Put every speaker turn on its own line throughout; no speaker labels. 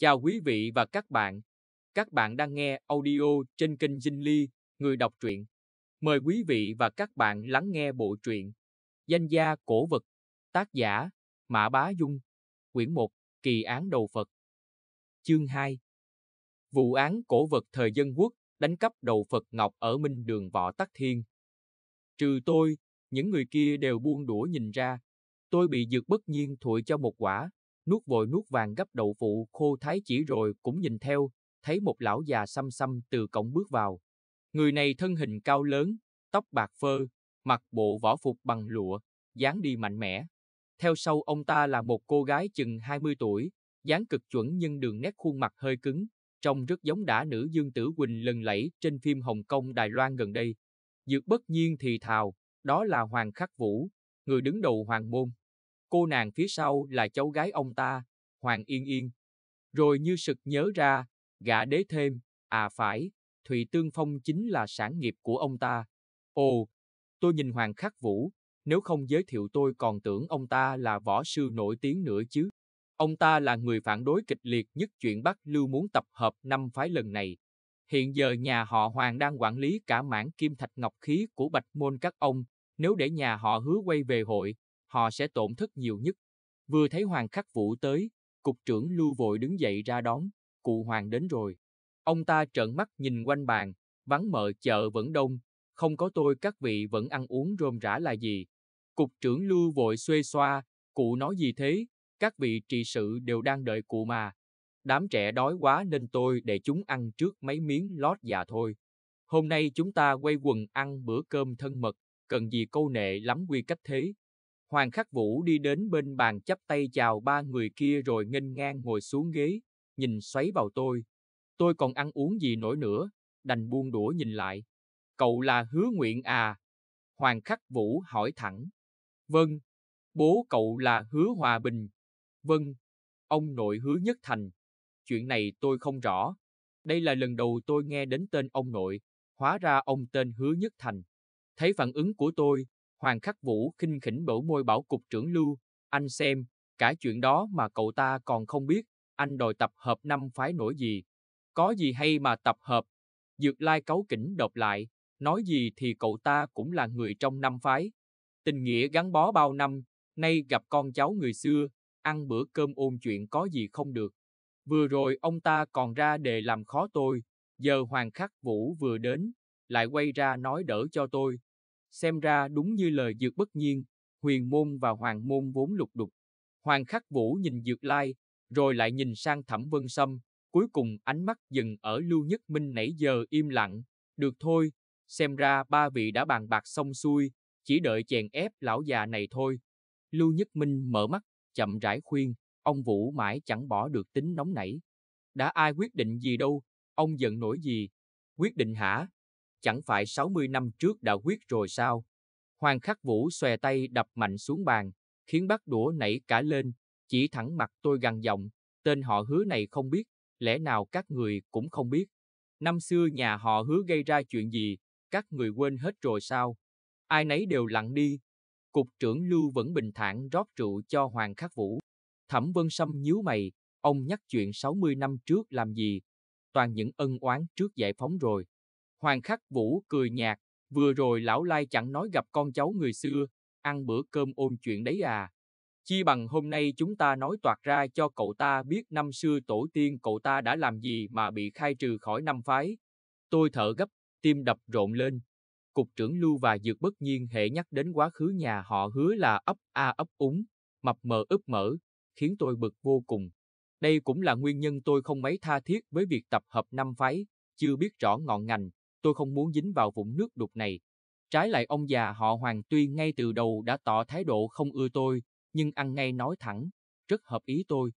Chào quý vị và các bạn. Các bạn đang nghe audio trên kênh Dinh Ly, người đọc truyện. Mời quý vị và các bạn lắng nghe bộ truyện Danh gia cổ vật, tác giả Mã Bá Dung, quyển 1, kỳ án đầu Phật. Chương 2 Vụ án cổ vật thời dân quốc đánh cắp đầu Phật Ngọc ở Minh Đường Võ Tắc Thiên. Trừ tôi, những người kia đều buông đũa nhìn ra. Tôi bị dược bất nhiên thụi cho một quả, nuốt vội nuốt vàng gấp đậu phụ khô thái chỉ rồi cũng nhìn theo, thấy một lão già xăm xăm từ cổng bước vào. Người này thân hình cao lớn, tóc bạc phơ, mặc bộ võ phục bằng lụa, dáng đi mạnh mẽ. Theo sau ông ta là một cô gái chừng 20 tuổi, dáng cực chuẩn nhưng đường nét khuôn mặt hơi cứng, trông rất giống đã nữ Dương Tử Quỳnh lần lẫy trên phim Hồng Kông Đài Loan gần đây. Dược bất nhiên thì thào, đó là Hoàng Khắc Vũ, người đứng đầu Hoàng Môn cô nàng phía sau là cháu gái ông ta, Hoàng Yên Yên. Rồi như sực nhớ ra, gã đế thêm, à phải, Thụy Tương Phong chính là sản nghiệp của ông ta. Ồ, tôi nhìn Hoàng Khắc Vũ, nếu không giới thiệu tôi còn tưởng ông ta là võ sư nổi tiếng nữa chứ. Ông ta là người phản đối kịch liệt nhất chuyện Bắc Lưu muốn tập hợp năm phái lần này. Hiện giờ nhà họ Hoàng đang quản lý cả mảng kim thạch ngọc khí của Bạch Môn các ông, nếu để nhà họ hứa quay về hội, họ sẽ tổn thất nhiều nhất. Vừa thấy Hoàng Khắc Vũ tới, cục trưởng Lưu vội đứng dậy ra đón, cụ Hoàng đến rồi. Ông ta trợn mắt nhìn quanh bàn, vắng mờ chợ vẫn đông, không có tôi các vị vẫn ăn uống rôm rã là gì. Cục trưởng Lưu vội xuê xoa, cụ nói gì thế, các vị trị sự đều đang đợi cụ mà. Đám trẻ đói quá nên tôi để chúng ăn trước mấy miếng lót dạ thôi. Hôm nay chúng ta quay quần ăn bữa cơm thân mật, cần gì câu nệ lắm quy cách thế. Hoàng Khắc Vũ đi đến bên bàn chắp tay chào ba người kia rồi nghênh ngang ngồi xuống ghế, nhìn xoáy vào tôi. Tôi còn ăn uống gì nổi nữa, đành buông đũa nhìn lại. Cậu là hứa nguyện à? Hoàng Khắc Vũ hỏi thẳng. Vâng. Bố cậu là hứa hòa bình. Vâng. Ông nội hứa nhất thành. Chuyện này tôi không rõ. Đây là lần đầu tôi nghe đến tên ông nội, hóa ra ông tên hứa nhất thành. Thấy phản ứng của tôi, Hoàng Khắc Vũ khinh khỉnh bẩu môi bảo cục trưởng Lưu, anh xem, cả chuyện đó mà cậu ta còn không biết, anh đòi tập hợp năm phái nổi gì. Có gì hay mà tập hợp? Dược Lai cấu kỉnh đọc lại, nói gì thì cậu ta cũng là người trong năm phái. Tình nghĩa gắn bó bao năm, nay gặp con cháu người xưa, ăn bữa cơm ôn chuyện có gì không được. Vừa rồi ông ta còn ra đề làm khó tôi, giờ Hoàng Khắc Vũ vừa đến, lại quay ra nói đỡ cho tôi. Xem ra đúng như lời Dược bất nhiên, huyền môn và hoàng môn vốn lục đục. Hoàng khắc vũ nhìn Dược Lai, rồi lại nhìn sang Thẩm Vân Sâm, cuối cùng ánh mắt dừng ở Lưu Nhất Minh nãy giờ im lặng. Được thôi, xem ra ba vị đã bàn bạc xong xuôi, chỉ đợi chèn ép lão già này thôi. Lưu Nhất Minh mở mắt, chậm rãi khuyên, ông Vũ mãi chẳng bỏ được tính nóng nảy. Đã ai quyết định gì đâu, ông giận nổi gì. Quyết định hả? chẳng phải 60 năm trước đã quyết rồi sao? Hoàng Khắc Vũ xòe tay đập mạnh xuống bàn, khiến bát đũa nảy cả lên, chỉ thẳng mặt tôi gằn giọng, tên họ hứa này không biết, lẽ nào các người cũng không biết. Năm xưa nhà họ hứa gây ra chuyện gì, các người quên hết rồi sao? Ai nấy đều lặng đi. Cục trưởng Lưu vẫn bình thản rót rượu cho Hoàng Khắc Vũ. Thẩm Vân Sâm nhíu mày, ông nhắc chuyện 60 năm trước làm gì? Toàn những ân oán trước giải phóng rồi. Hoàng Khắc Vũ cười nhạt, vừa rồi lão lai chẳng nói gặp con cháu người xưa, ăn bữa cơm ôn chuyện đấy à. Chi bằng hôm nay chúng ta nói toạc ra cho cậu ta biết năm xưa tổ tiên cậu ta đã làm gì mà bị khai trừ khỏi năm phái. Tôi thở gấp, tim đập rộn lên. Cục trưởng Lưu và Dược bất nhiên hệ nhắc đến quá khứ nhà họ hứa là ấp a ấp úng, mập mờ ấp mở, khiến tôi bực vô cùng. Đây cũng là nguyên nhân tôi không mấy tha thiết với việc tập hợp năm phái, chưa biết rõ ngọn ngành, tôi không muốn dính vào vũng nước đục này. Trái lại ông già họ Hoàng tuy ngay từ đầu đã tỏ thái độ không ưa tôi, nhưng ăn ngay nói thẳng, rất hợp ý tôi.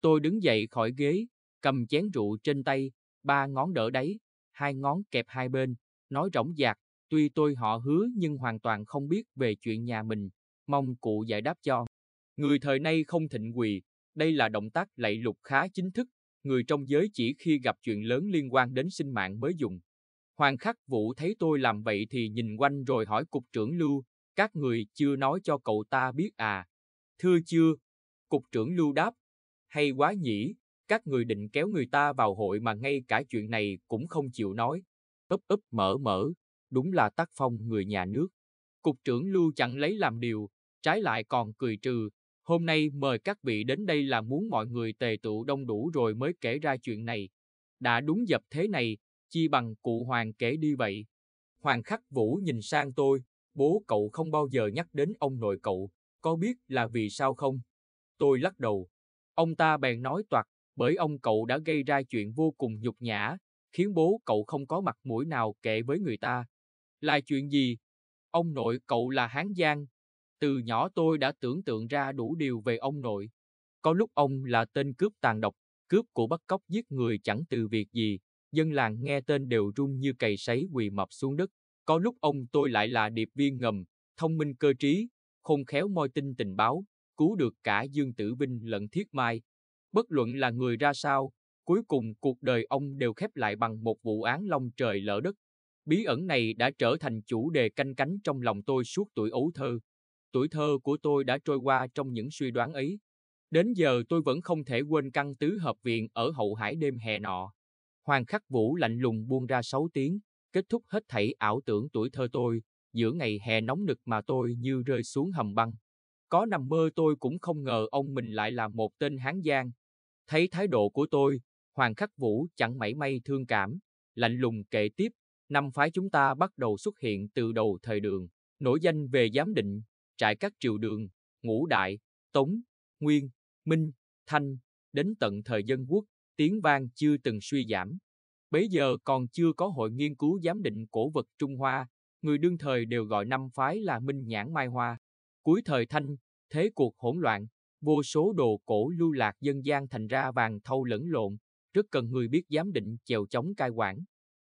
Tôi đứng dậy khỏi ghế, cầm chén rượu trên tay, ba ngón đỡ đáy, hai ngón kẹp hai bên, nói rỗng dạc, tuy tôi họ hứa nhưng hoàn toàn không biết về chuyện nhà mình, mong cụ giải đáp cho. Người thời nay không thịnh quỳ, đây là động tác lạy lục khá chính thức, người trong giới chỉ khi gặp chuyện lớn liên quan đến sinh mạng mới dùng. Hoàng Khắc Vũ thấy tôi làm vậy thì nhìn quanh rồi hỏi cục trưởng Lưu, các người chưa nói cho cậu ta biết à? Thưa chưa? Cục trưởng Lưu đáp, hay quá nhỉ, các người định kéo người ta vào hội mà ngay cả chuyện này cũng không chịu nói. Ấp ấp mở mở, đúng là tác phong người nhà nước. Cục trưởng Lưu chẳng lấy làm điều, trái lại còn cười trừ. Hôm nay mời các vị đến đây là muốn mọi người tề tụ đông đủ rồi mới kể ra chuyện này. Đã đúng dập thế này, chi bằng cụ hoàng kể đi vậy. Hoàng khắc vũ nhìn sang tôi, bố cậu không bao giờ nhắc đến ông nội cậu, có biết là vì sao không? Tôi lắc đầu. Ông ta bèn nói toạc, bởi ông cậu đã gây ra chuyện vô cùng nhục nhã, khiến bố cậu không có mặt mũi nào kể với người ta. Là chuyện gì? Ông nội cậu là Hán Giang. Từ nhỏ tôi đã tưởng tượng ra đủ điều về ông nội. Có lúc ông là tên cướp tàn độc, cướp của bắt cóc giết người chẳng từ việc gì, dân làng nghe tên đều run như cày sấy quỳ mập xuống đất. Có lúc ông tôi lại là điệp viên ngầm, thông minh cơ trí, khôn khéo moi tin tình báo, cứu được cả Dương Tử Vinh lẫn Thiết Mai. Bất luận là người ra sao, cuối cùng cuộc đời ông đều khép lại bằng một vụ án long trời lỡ đất. Bí ẩn này đã trở thành chủ đề canh cánh trong lòng tôi suốt tuổi ấu thơ. Tuổi thơ của tôi đã trôi qua trong những suy đoán ấy. Đến giờ tôi vẫn không thể quên căn tứ hợp viện ở Hậu Hải đêm hè nọ. Hoàng Khắc Vũ lạnh lùng buông ra sáu tiếng, kết thúc hết thảy ảo tưởng tuổi thơ tôi, giữa ngày hè nóng nực mà tôi như rơi xuống hầm băng. Có nằm mơ tôi cũng không ngờ ông mình lại là một tên hán giang. Thấy thái độ của tôi, Hoàng Khắc Vũ chẳng mảy may thương cảm, lạnh lùng kể tiếp, năm phái chúng ta bắt đầu xuất hiện từ đầu thời đường, nổi danh về giám định, trại các triều đường, ngũ đại, tống, nguyên, minh, thanh, đến tận thời dân quốc, tiếng vang chưa từng suy giảm. Bấy giờ còn chưa có hội nghiên cứu giám định cổ vật Trung Hoa, người đương thời đều gọi năm phái là Minh Nhãn Mai Hoa. Cuối thời Thanh, thế cuộc hỗn loạn, vô số đồ cổ lưu lạc dân gian thành ra vàng thâu lẫn lộn, rất cần người biết giám định chèo chống cai quản.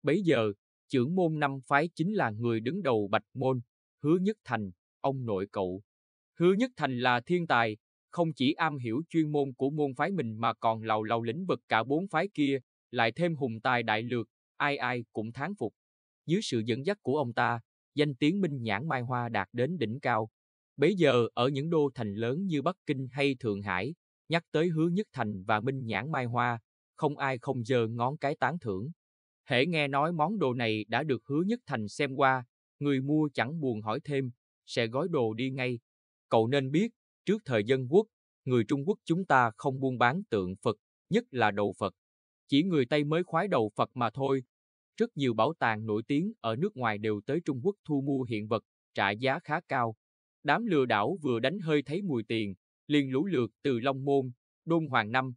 Bấy giờ, trưởng môn năm phái chính là người đứng đầu Bạch Môn, Hứa Nhất Thành, ông nội cậu. Hứa Nhất Thành là thiên tài, không chỉ am hiểu chuyên môn của môn phái mình mà còn lầu lầu lĩnh vực cả bốn phái kia, lại thêm hùng tài đại lược, ai ai cũng thán phục. Dưới sự dẫn dắt của ông ta, danh tiếng Minh Nhãn Mai Hoa đạt đến đỉnh cao. Bấy giờ, ở những đô thành lớn như Bắc Kinh hay Thượng Hải, nhắc tới Hứa Nhất Thành và Minh Nhãn Mai Hoa, không ai không giơ ngón cái tán thưởng. Hễ nghe nói món đồ này đã được Hứa Nhất Thành xem qua, người mua chẳng buồn hỏi thêm, sẽ gói đồ đi ngay. Cậu nên biết, Trước thời dân quốc, người Trung Quốc chúng ta không buôn bán tượng Phật, nhất là đầu Phật. Chỉ người Tây mới khoái đầu Phật mà thôi. Rất nhiều bảo tàng nổi tiếng ở nước ngoài đều tới Trung Quốc thu mua hiện vật, trả giá khá cao. Đám lừa đảo vừa đánh hơi thấy mùi tiền, liền lũ lượt từ Long Môn, Đôn Hoàng Năm.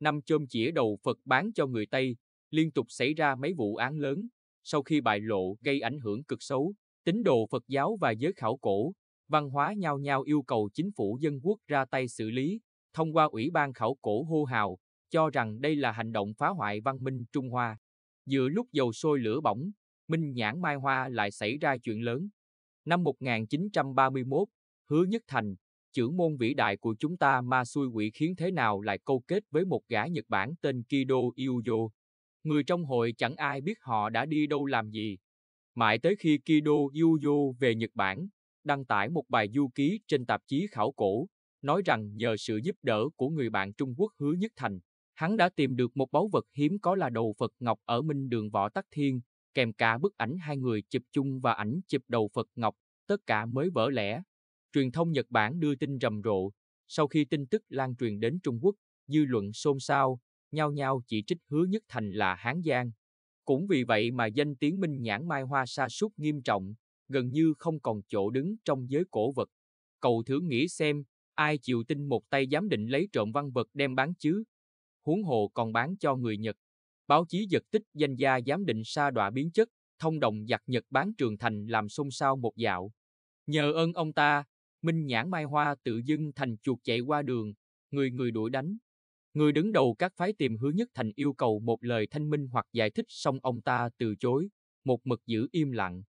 Năm chôm chĩa đầu Phật bán cho người Tây, liên tục xảy ra mấy vụ án lớn, sau khi bại lộ gây ảnh hưởng cực xấu, tín đồ Phật giáo và giới khảo cổ, văn hóa nhao nhao yêu cầu chính phủ dân quốc ra tay xử lý, thông qua Ủy ban khảo cổ hô hào, cho rằng đây là hành động phá hoại văn minh Trung Hoa. Giữa lúc dầu sôi lửa bỏng, Minh Nhãn Mai Hoa lại xảy ra chuyện lớn. Năm 1931, Hứa Nhất Thành, trưởng môn vĩ đại của chúng ta ma xui quỷ khiến thế nào lại câu kết với một gã Nhật Bản tên Kido Iuyo. Người trong hội chẳng ai biết họ đã đi đâu làm gì. Mãi tới khi Kido Iuyo về Nhật Bản, đăng tải một bài du ký trên tạp chí khảo cổ, nói rằng nhờ sự giúp đỡ của người bạn Trung Quốc Hứa Nhất Thành, hắn đã tìm được một báu vật hiếm có là đầu Phật Ngọc ở Minh Đường Võ Tắc Thiên, kèm cả bức ảnh hai người chụp chung và ảnh chụp đầu Phật Ngọc, tất cả mới vỡ lẽ. Truyền thông Nhật Bản đưa tin rầm rộ, sau khi tin tức lan truyền đến Trung Quốc, dư luận xôn xao, nhao nhao chỉ trích Hứa Nhất Thành là Hán Giang. Cũng vì vậy mà danh tiếng Minh Nhãn Mai Hoa sa sút nghiêm trọng, gần như không còn chỗ đứng trong giới cổ vật. Cầu thử nghĩ xem, ai chịu tin một tay giám định lấy trộm văn vật đem bán chứ? Huống hồ còn bán cho người Nhật. Báo chí giật tích danh gia giám định sa đọa biến chất, thông đồng giặc Nhật bán trường thành làm xôn xao một dạo. Nhờ ơn ông ta, Minh Nhãn Mai Hoa tự dưng thành chuột chạy qua đường, người người đuổi đánh. Người đứng đầu các phái tìm hứa nhất thành yêu cầu một lời thanh minh hoặc giải thích xong ông ta từ chối, một mực giữ im lặng.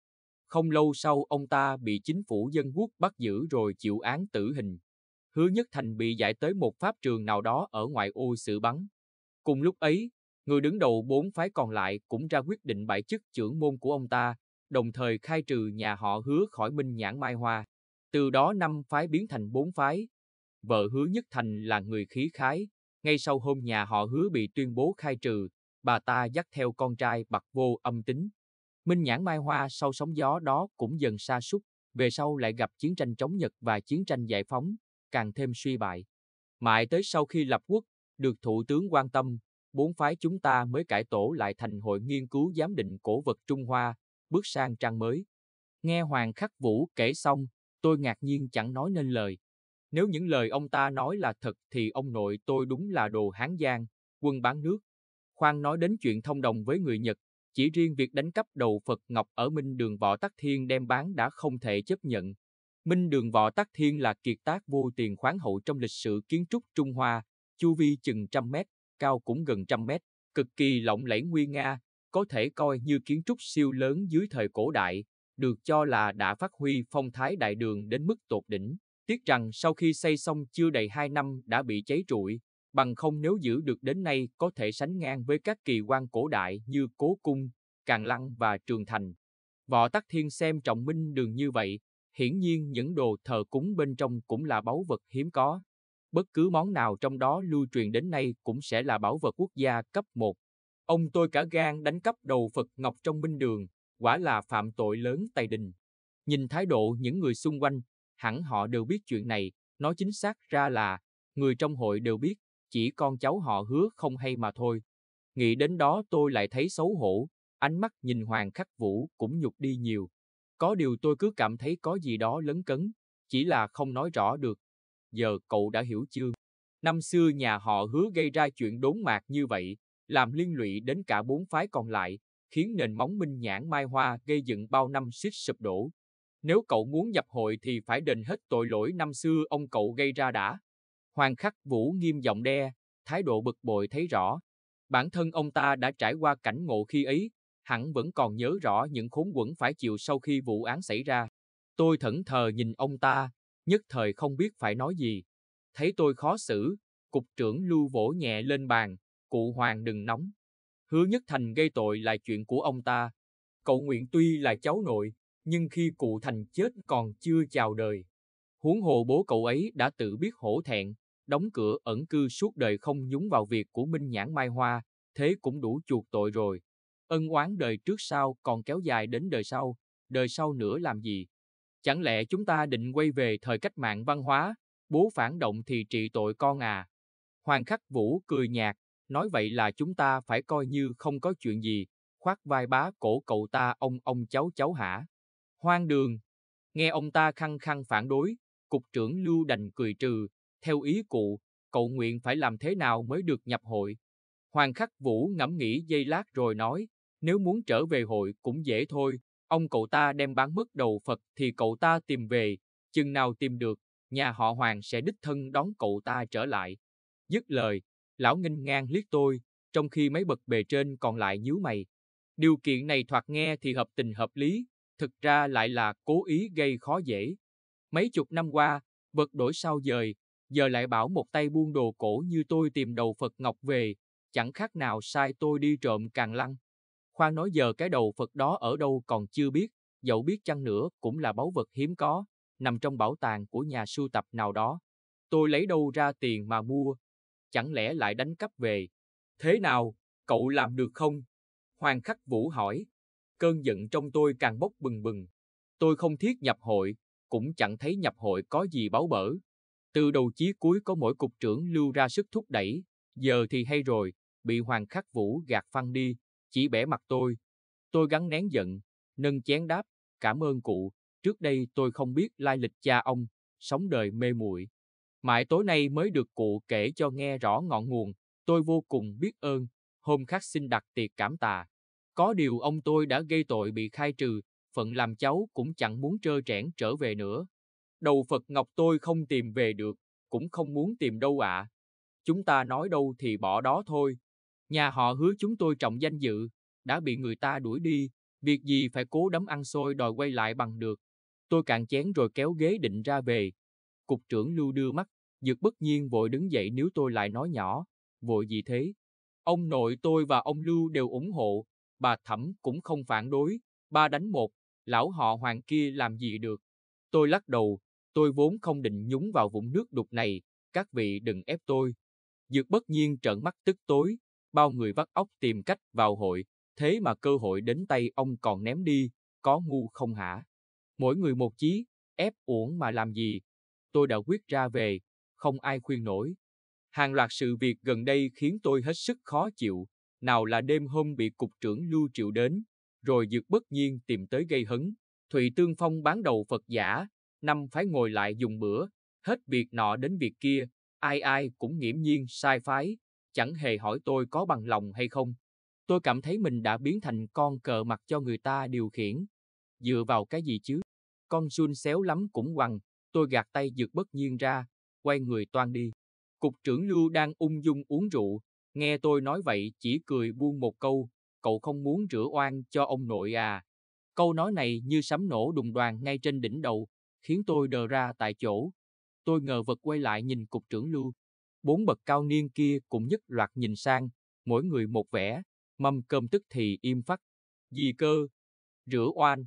Không lâu sau ông ta bị chính phủ dân quốc bắt giữ rồi chịu án tử hình. Hứa Nhất Thành bị giải tới một pháp trường nào đó ở ngoại ô xử bắn. Cùng lúc ấy, người đứng đầu bốn phái còn lại cũng ra quyết định bãi chức trưởng môn của ông ta, đồng thời khai trừ nhà họ hứa khỏi Minh Nhãn Mai Hoa. Từ đó năm phái biến thành bốn phái. Vợ Hứa Nhất Thành là người khí khái, ngay sau hôm nhà họ hứa bị tuyên bố khai trừ, bà ta dắt theo con trai bạc vô âm tính, Minh nhãn Mai Hoa sau sóng gió đó cũng dần xa sút, về sau lại gặp chiến tranh chống Nhật và chiến tranh giải phóng, càng thêm suy bại. Mãi tới sau khi lập quốc, được Thủ tướng quan tâm, bốn phái chúng ta mới cải tổ lại thành hội nghiên cứu giám định cổ vật Trung Hoa, bước sang trang mới. Nghe Hoàng Khắc Vũ kể xong, tôi ngạc nhiên chẳng nói nên lời. Nếu những lời ông ta nói là thật thì ông nội tôi đúng là đồ Hán Giang, quân bán nước. Khoan nói đến chuyện thông đồng với người Nhật chỉ riêng việc đánh cắp đầu Phật Ngọc ở Minh Đường Võ Tắc Thiên đem bán đã không thể chấp nhận. Minh Đường Võ Tắc Thiên là kiệt tác vô tiền khoáng hậu trong lịch sử kiến trúc Trung Hoa, chu vi chừng trăm mét, cao cũng gần trăm mét, cực kỳ lộng lẫy nguy nga, có thể coi như kiến trúc siêu lớn dưới thời cổ đại, được cho là đã phát huy phong thái đại đường đến mức tột đỉnh. Tiếc rằng sau khi xây xong chưa đầy 2 năm đã bị cháy trụi bằng không nếu giữ được đến nay có thể sánh ngang với các kỳ quan cổ đại như Cố Cung, Càng Lăng và Trường Thành. Võ Tắc Thiên xem trọng minh đường như vậy, hiển nhiên những đồ thờ cúng bên trong cũng là báu vật hiếm có. Bất cứ món nào trong đó lưu truyền đến nay cũng sẽ là bảo vật quốc gia cấp 1. Ông tôi cả gan đánh cắp đầu Phật Ngọc trong minh đường, quả là phạm tội lớn tài đình. Nhìn thái độ những người xung quanh, hẳn họ đều biết chuyện này, nói chính xác ra là người trong hội đều biết chỉ con cháu họ hứa không hay mà thôi. Nghĩ đến đó tôi lại thấy xấu hổ, ánh mắt nhìn Hoàng Khắc Vũ cũng nhục đi nhiều. Có điều tôi cứ cảm thấy có gì đó lấn cấn, chỉ là không nói rõ được. Giờ cậu đã hiểu chưa? Năm xưa nhà họ hứa gây ra chuyện đốn mạc như vậy, làm liên lụy đến cả bốn phái còn lại, khiến nền móng minh nhãn mai hoa gây dựng bao năm suýt sụp đổ. Nếu cậu muốn nhập hội thì phải đền hết tội lỗi năm xưa ông cậu gây ra đã. Hoàng Khắc Vũ nghiêm giọng đe, thái độ bực bội thấy rõ. Bản thân ông ta đã trải qua cảnh ngộ khi ấy, hẳn vẫn còn nhớ rõ những khốn quẫn phải chịu sau khi vụ án xảy ra. Tôi thẫn thờ nhìn ông ta, nhất thời không biết phải nói gì. Thấy tôi khó xử, cục trưởng lưu vỗ nhẹ lên bàn, cụ Hoàng đừng nóng. Hứa Nhất Thành gây tội là chuyện của ông ta. Cậu Nguyện tuy là cháu nội, nhưng khi cụ Thành chết còn chưa chào đời. Huống hồ bố cậu ấy đã tự biết hổ thẹn, đóng cửa ẩn cư suốt đời không nhúng vào việc của Minh Nhãn Mai Hoa, thế cũng đủ chuộc tội rồi. Ân oán đời trước sau còn kéo dài đến đời sau, đời sau nữa làm gì? Chẳng lẽ chúng ta định quay về thời cách mạng văn hóa, bố phản động thì trị tội con à? Hoàng Khắc Vũ cười nhạt, nói vậy là chúng ta phải coi như không có chuyện gì, khoác vai bá cổ cậu ta ông ông cháu cháu hả? Hoang đường! Nghe ông ta khăng khăng phản đối, cục trưởng Lưu đành cười trừ, theo ý cụ, cậu nguyện phải làm thế nào mới được nhập hội? Hoàng Khắc Vũ ngẫm nghĩ giây lát rồi nói, nếu muốn trở về hội cũng dễ thôi, ông cậu ta đem bán mất đầu Phật thì cậu ta tìm về, chừng nào tìm được, nhà họ Hoàng sẽ đích thân đón cậu ta trở lại. Dứt lời, lão nghênh ngang liếc tôi, trong khi mấy bậc bề trên còn lại nhíu mày. Điều kiện này thoạt nghe thì hợp tình hợp lý, thực ra lại là cố ý gây khó dễ. Mấy chục năm qua, vật đổi sao dời, giờ lại bảo một tay buôn đồ cổ như tôi tìm đầu Phật Ngọc về, chẳng khác nào sai tôi đi trộm càng lăng. Khoan nói giờ cái đầu Phật đó ở đâu còn chưa biết, dẫu biết chăng nữa cũng là báu vật hiếm có, nằm trong bảo tàng của nhà sưu tập nào đó. Tôi lấy đâu ra tiền mà mua? Chẳng lẽ lại đánh cắp về? Thế nào, cậu làm được không? Hoàng Khắc Vũ hỏi. Cơn giận trong tôi càng bốc bừng bừng. Tôi không thiết nhập hội, cũng chẳng thấy nhập hội có gì báo bở. Từ đầu chí cuối có mỗi cục trưởng lưu ra sức thúc đẩy, giờ thì hay rồi, bị Hoàng Khắc Vũ gạt phăng đi, chỉ bẻ mặt tôi. Tôi gắn nén giận, nâng chén đáp, cảm ơn cụ, trước đây tôi không biết lai lịch cha ông, sống đời mê muội. Mãi tối nay mới được cụ kể cho nghe rõ ngọn nguồn, tôi vô cùng biết ơn, hôm khác xin đặt tiệc cảm tạ. Có điều ông tôi đã gây tội bị khai trừ, phận làm cháu cũng chẳng muốn trơ trẽn trở về nữa. Đầu Phật Ngọc tôi không tìm về được, cũng không muốn tìm đâu ạ. À. Chúng ta nói đâu thì bỏ đó thôi. Nhà họ hứa chúng tôi trọng danh dự, đã bị người ta đuổi đi, việc gì phải cố đấm ăn xôi đòi quay lại bằng được. Tôi cạn chén rồi kéo ghế định ra về. Cục trưởng Lưu đưa mắt, dược bất nhiên vội đứng dậy nếu tôi lại nói nhỏ. Vội gì thế? Ông nội tôi và ông Lưu đều ủng hộ, bà Thẩm cũng không phản đối, ba đánh một, lão họ hoàng kia làm gì được. Tôi lắc đầu, Tôi vốn không định nhúng vào vũng nước đục này, các vị đừng ép tôi. Dược bất nhiên trợn mắt tức tối, bao người vắt óc tìm cách vào hội, thế mà cơ hội đến tay ông còn ném đi, có ngu không hả? Mỗi người một chí, ép uổng mà làm gì? Tôi đã quyết ra về, không ai khuyên nổi. Hàng loạt sự việc gần đây khiến tôi hết sức khó chịu, nào là đêm hôm bị cục trưởng Lưu Triệu đến, rồi Dược bất nhiên tìm tới gây hấn, Thụy Tương Phong bán đầu Phật giả, năm phái ngồi lại dùng bữa, hết việc nọ đến việc kia, ai ai cũng nghiễm nhiên sai phái, chẳng hề hỏi tôi có bằng lòng hay không. Tôi cảm thấy mình đã biến thành con cờ mặt cho người ta điều khiển. Dựa vào cái gì chứ? Con Jun xéo lắm cũng quằn, tôi gạt tay dược bất nhiên ra, quay người toan đi. Cục trưởng Lưu đang ung dung uống rượu, nghe tôi nói vậy chỉ cười buông một câu, cậu không muốn rửa oan cho ông nội à. Câu nói này như sấm nổ đùng đoàn ngay trên đỉnh đầu, khiến tôi đờ ra tại chỗ. Tôi ngờ vật quay lại nhìn cục trưởng lưu. Bốn bậc cao niên kia cũng nhất loạt nhìn sang, mỗi người một vẻ, mâm cơm tức thì im phắt. Gì cơ? Rửa oan.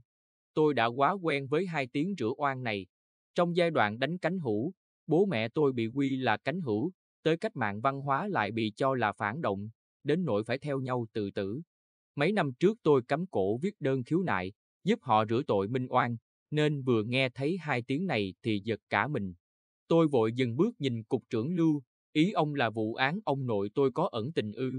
Tôi đã quá quen với hai tiếng rửa oan này. Trong giai đoạn đánh cánh hữu, bố mẹ tôi bị quy là cánh hữu, tới cách mạng văn hóa lại bị cho là phản động, đến nỗi phải theo nhau tự tử. Mấy năm trước tôi cấm cổ viết đơn khiếu nại, giúp họ rửa tội minh oan, nên vừa nghe thấy hai tiếng này thì giật cả mình. Tôi vội dừng bước nhìn cục trưởng Lưu, ý ông là vụ án ông nội tôi có ẩn tình ư.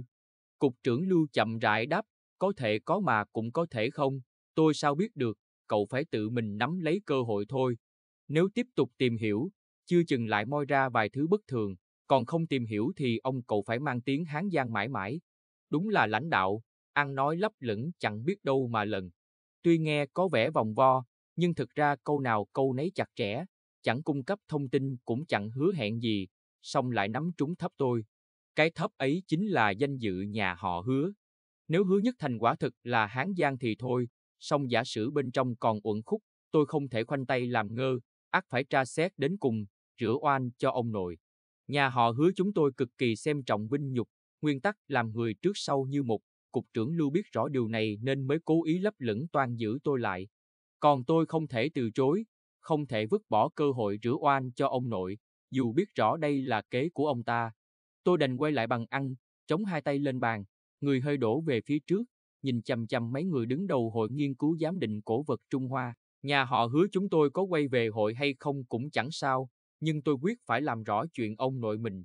Cục trưởng Lưu chậm rãi đáp, có thể có mà cũng có thể không, tôi sao biết được, cậu phải tự mình nắm lấy cơ hội thôi. Nếu tiếp tục tìm hiểu, chưa chừng lại moi ra vài thứ bất thường, còn không tìm hiểu thì ông cậu phải mang tiếng Hán Giang mãi mãi. Đúng là lãnh đạo, ăn nói lấp lửng chẳng biết đâu mà lần. Tuy nghe có vẻ vòng vo, nhưng thực ra câu nào câu nấy chặt chẽ, chẳng cung cấp thông tin cũng chẳng hứa hẹn gì, song lại nắm trúng thấp tôi. Cái thấp ấy chính là danh dự nhà họ hứa. Nếu hứa nhất thành quả thực là Hán Giang thì thôi, song giả sử bên trong còn uẩn khúc, tôi không thể khoanh tay làm ngơ, ắt phải tra xét đến cùng, rửa oan cho ông nội. Nhà họ hứa chúng tôi cực kỳ xem trọng vinh nhục, nguyên tắc làm người trước sau như một, cục trưởng Lưu biết rõ điều này nên mới cố ý lấp lửng toan giữ tôi lại. Còn tôi không thể từ chối, không thể vứt bỏ cơ hội rửa oan cho ông nội, dù biết rõ đây là kế của ông ta. Tôi đành quay lại bằng ăn, chống hai tay lên bàn, người hơi đổ về phía trước, nhìn chằm chằm mấy người đứng đầu hội nghiên cứu giám định cổ vật Trung Hoa. Nhà họ hứa chúng tôi có quay về hội hay không cũng chẳng sao, nhưng tôi quyết phải làm rõ chuyện ông nội mình.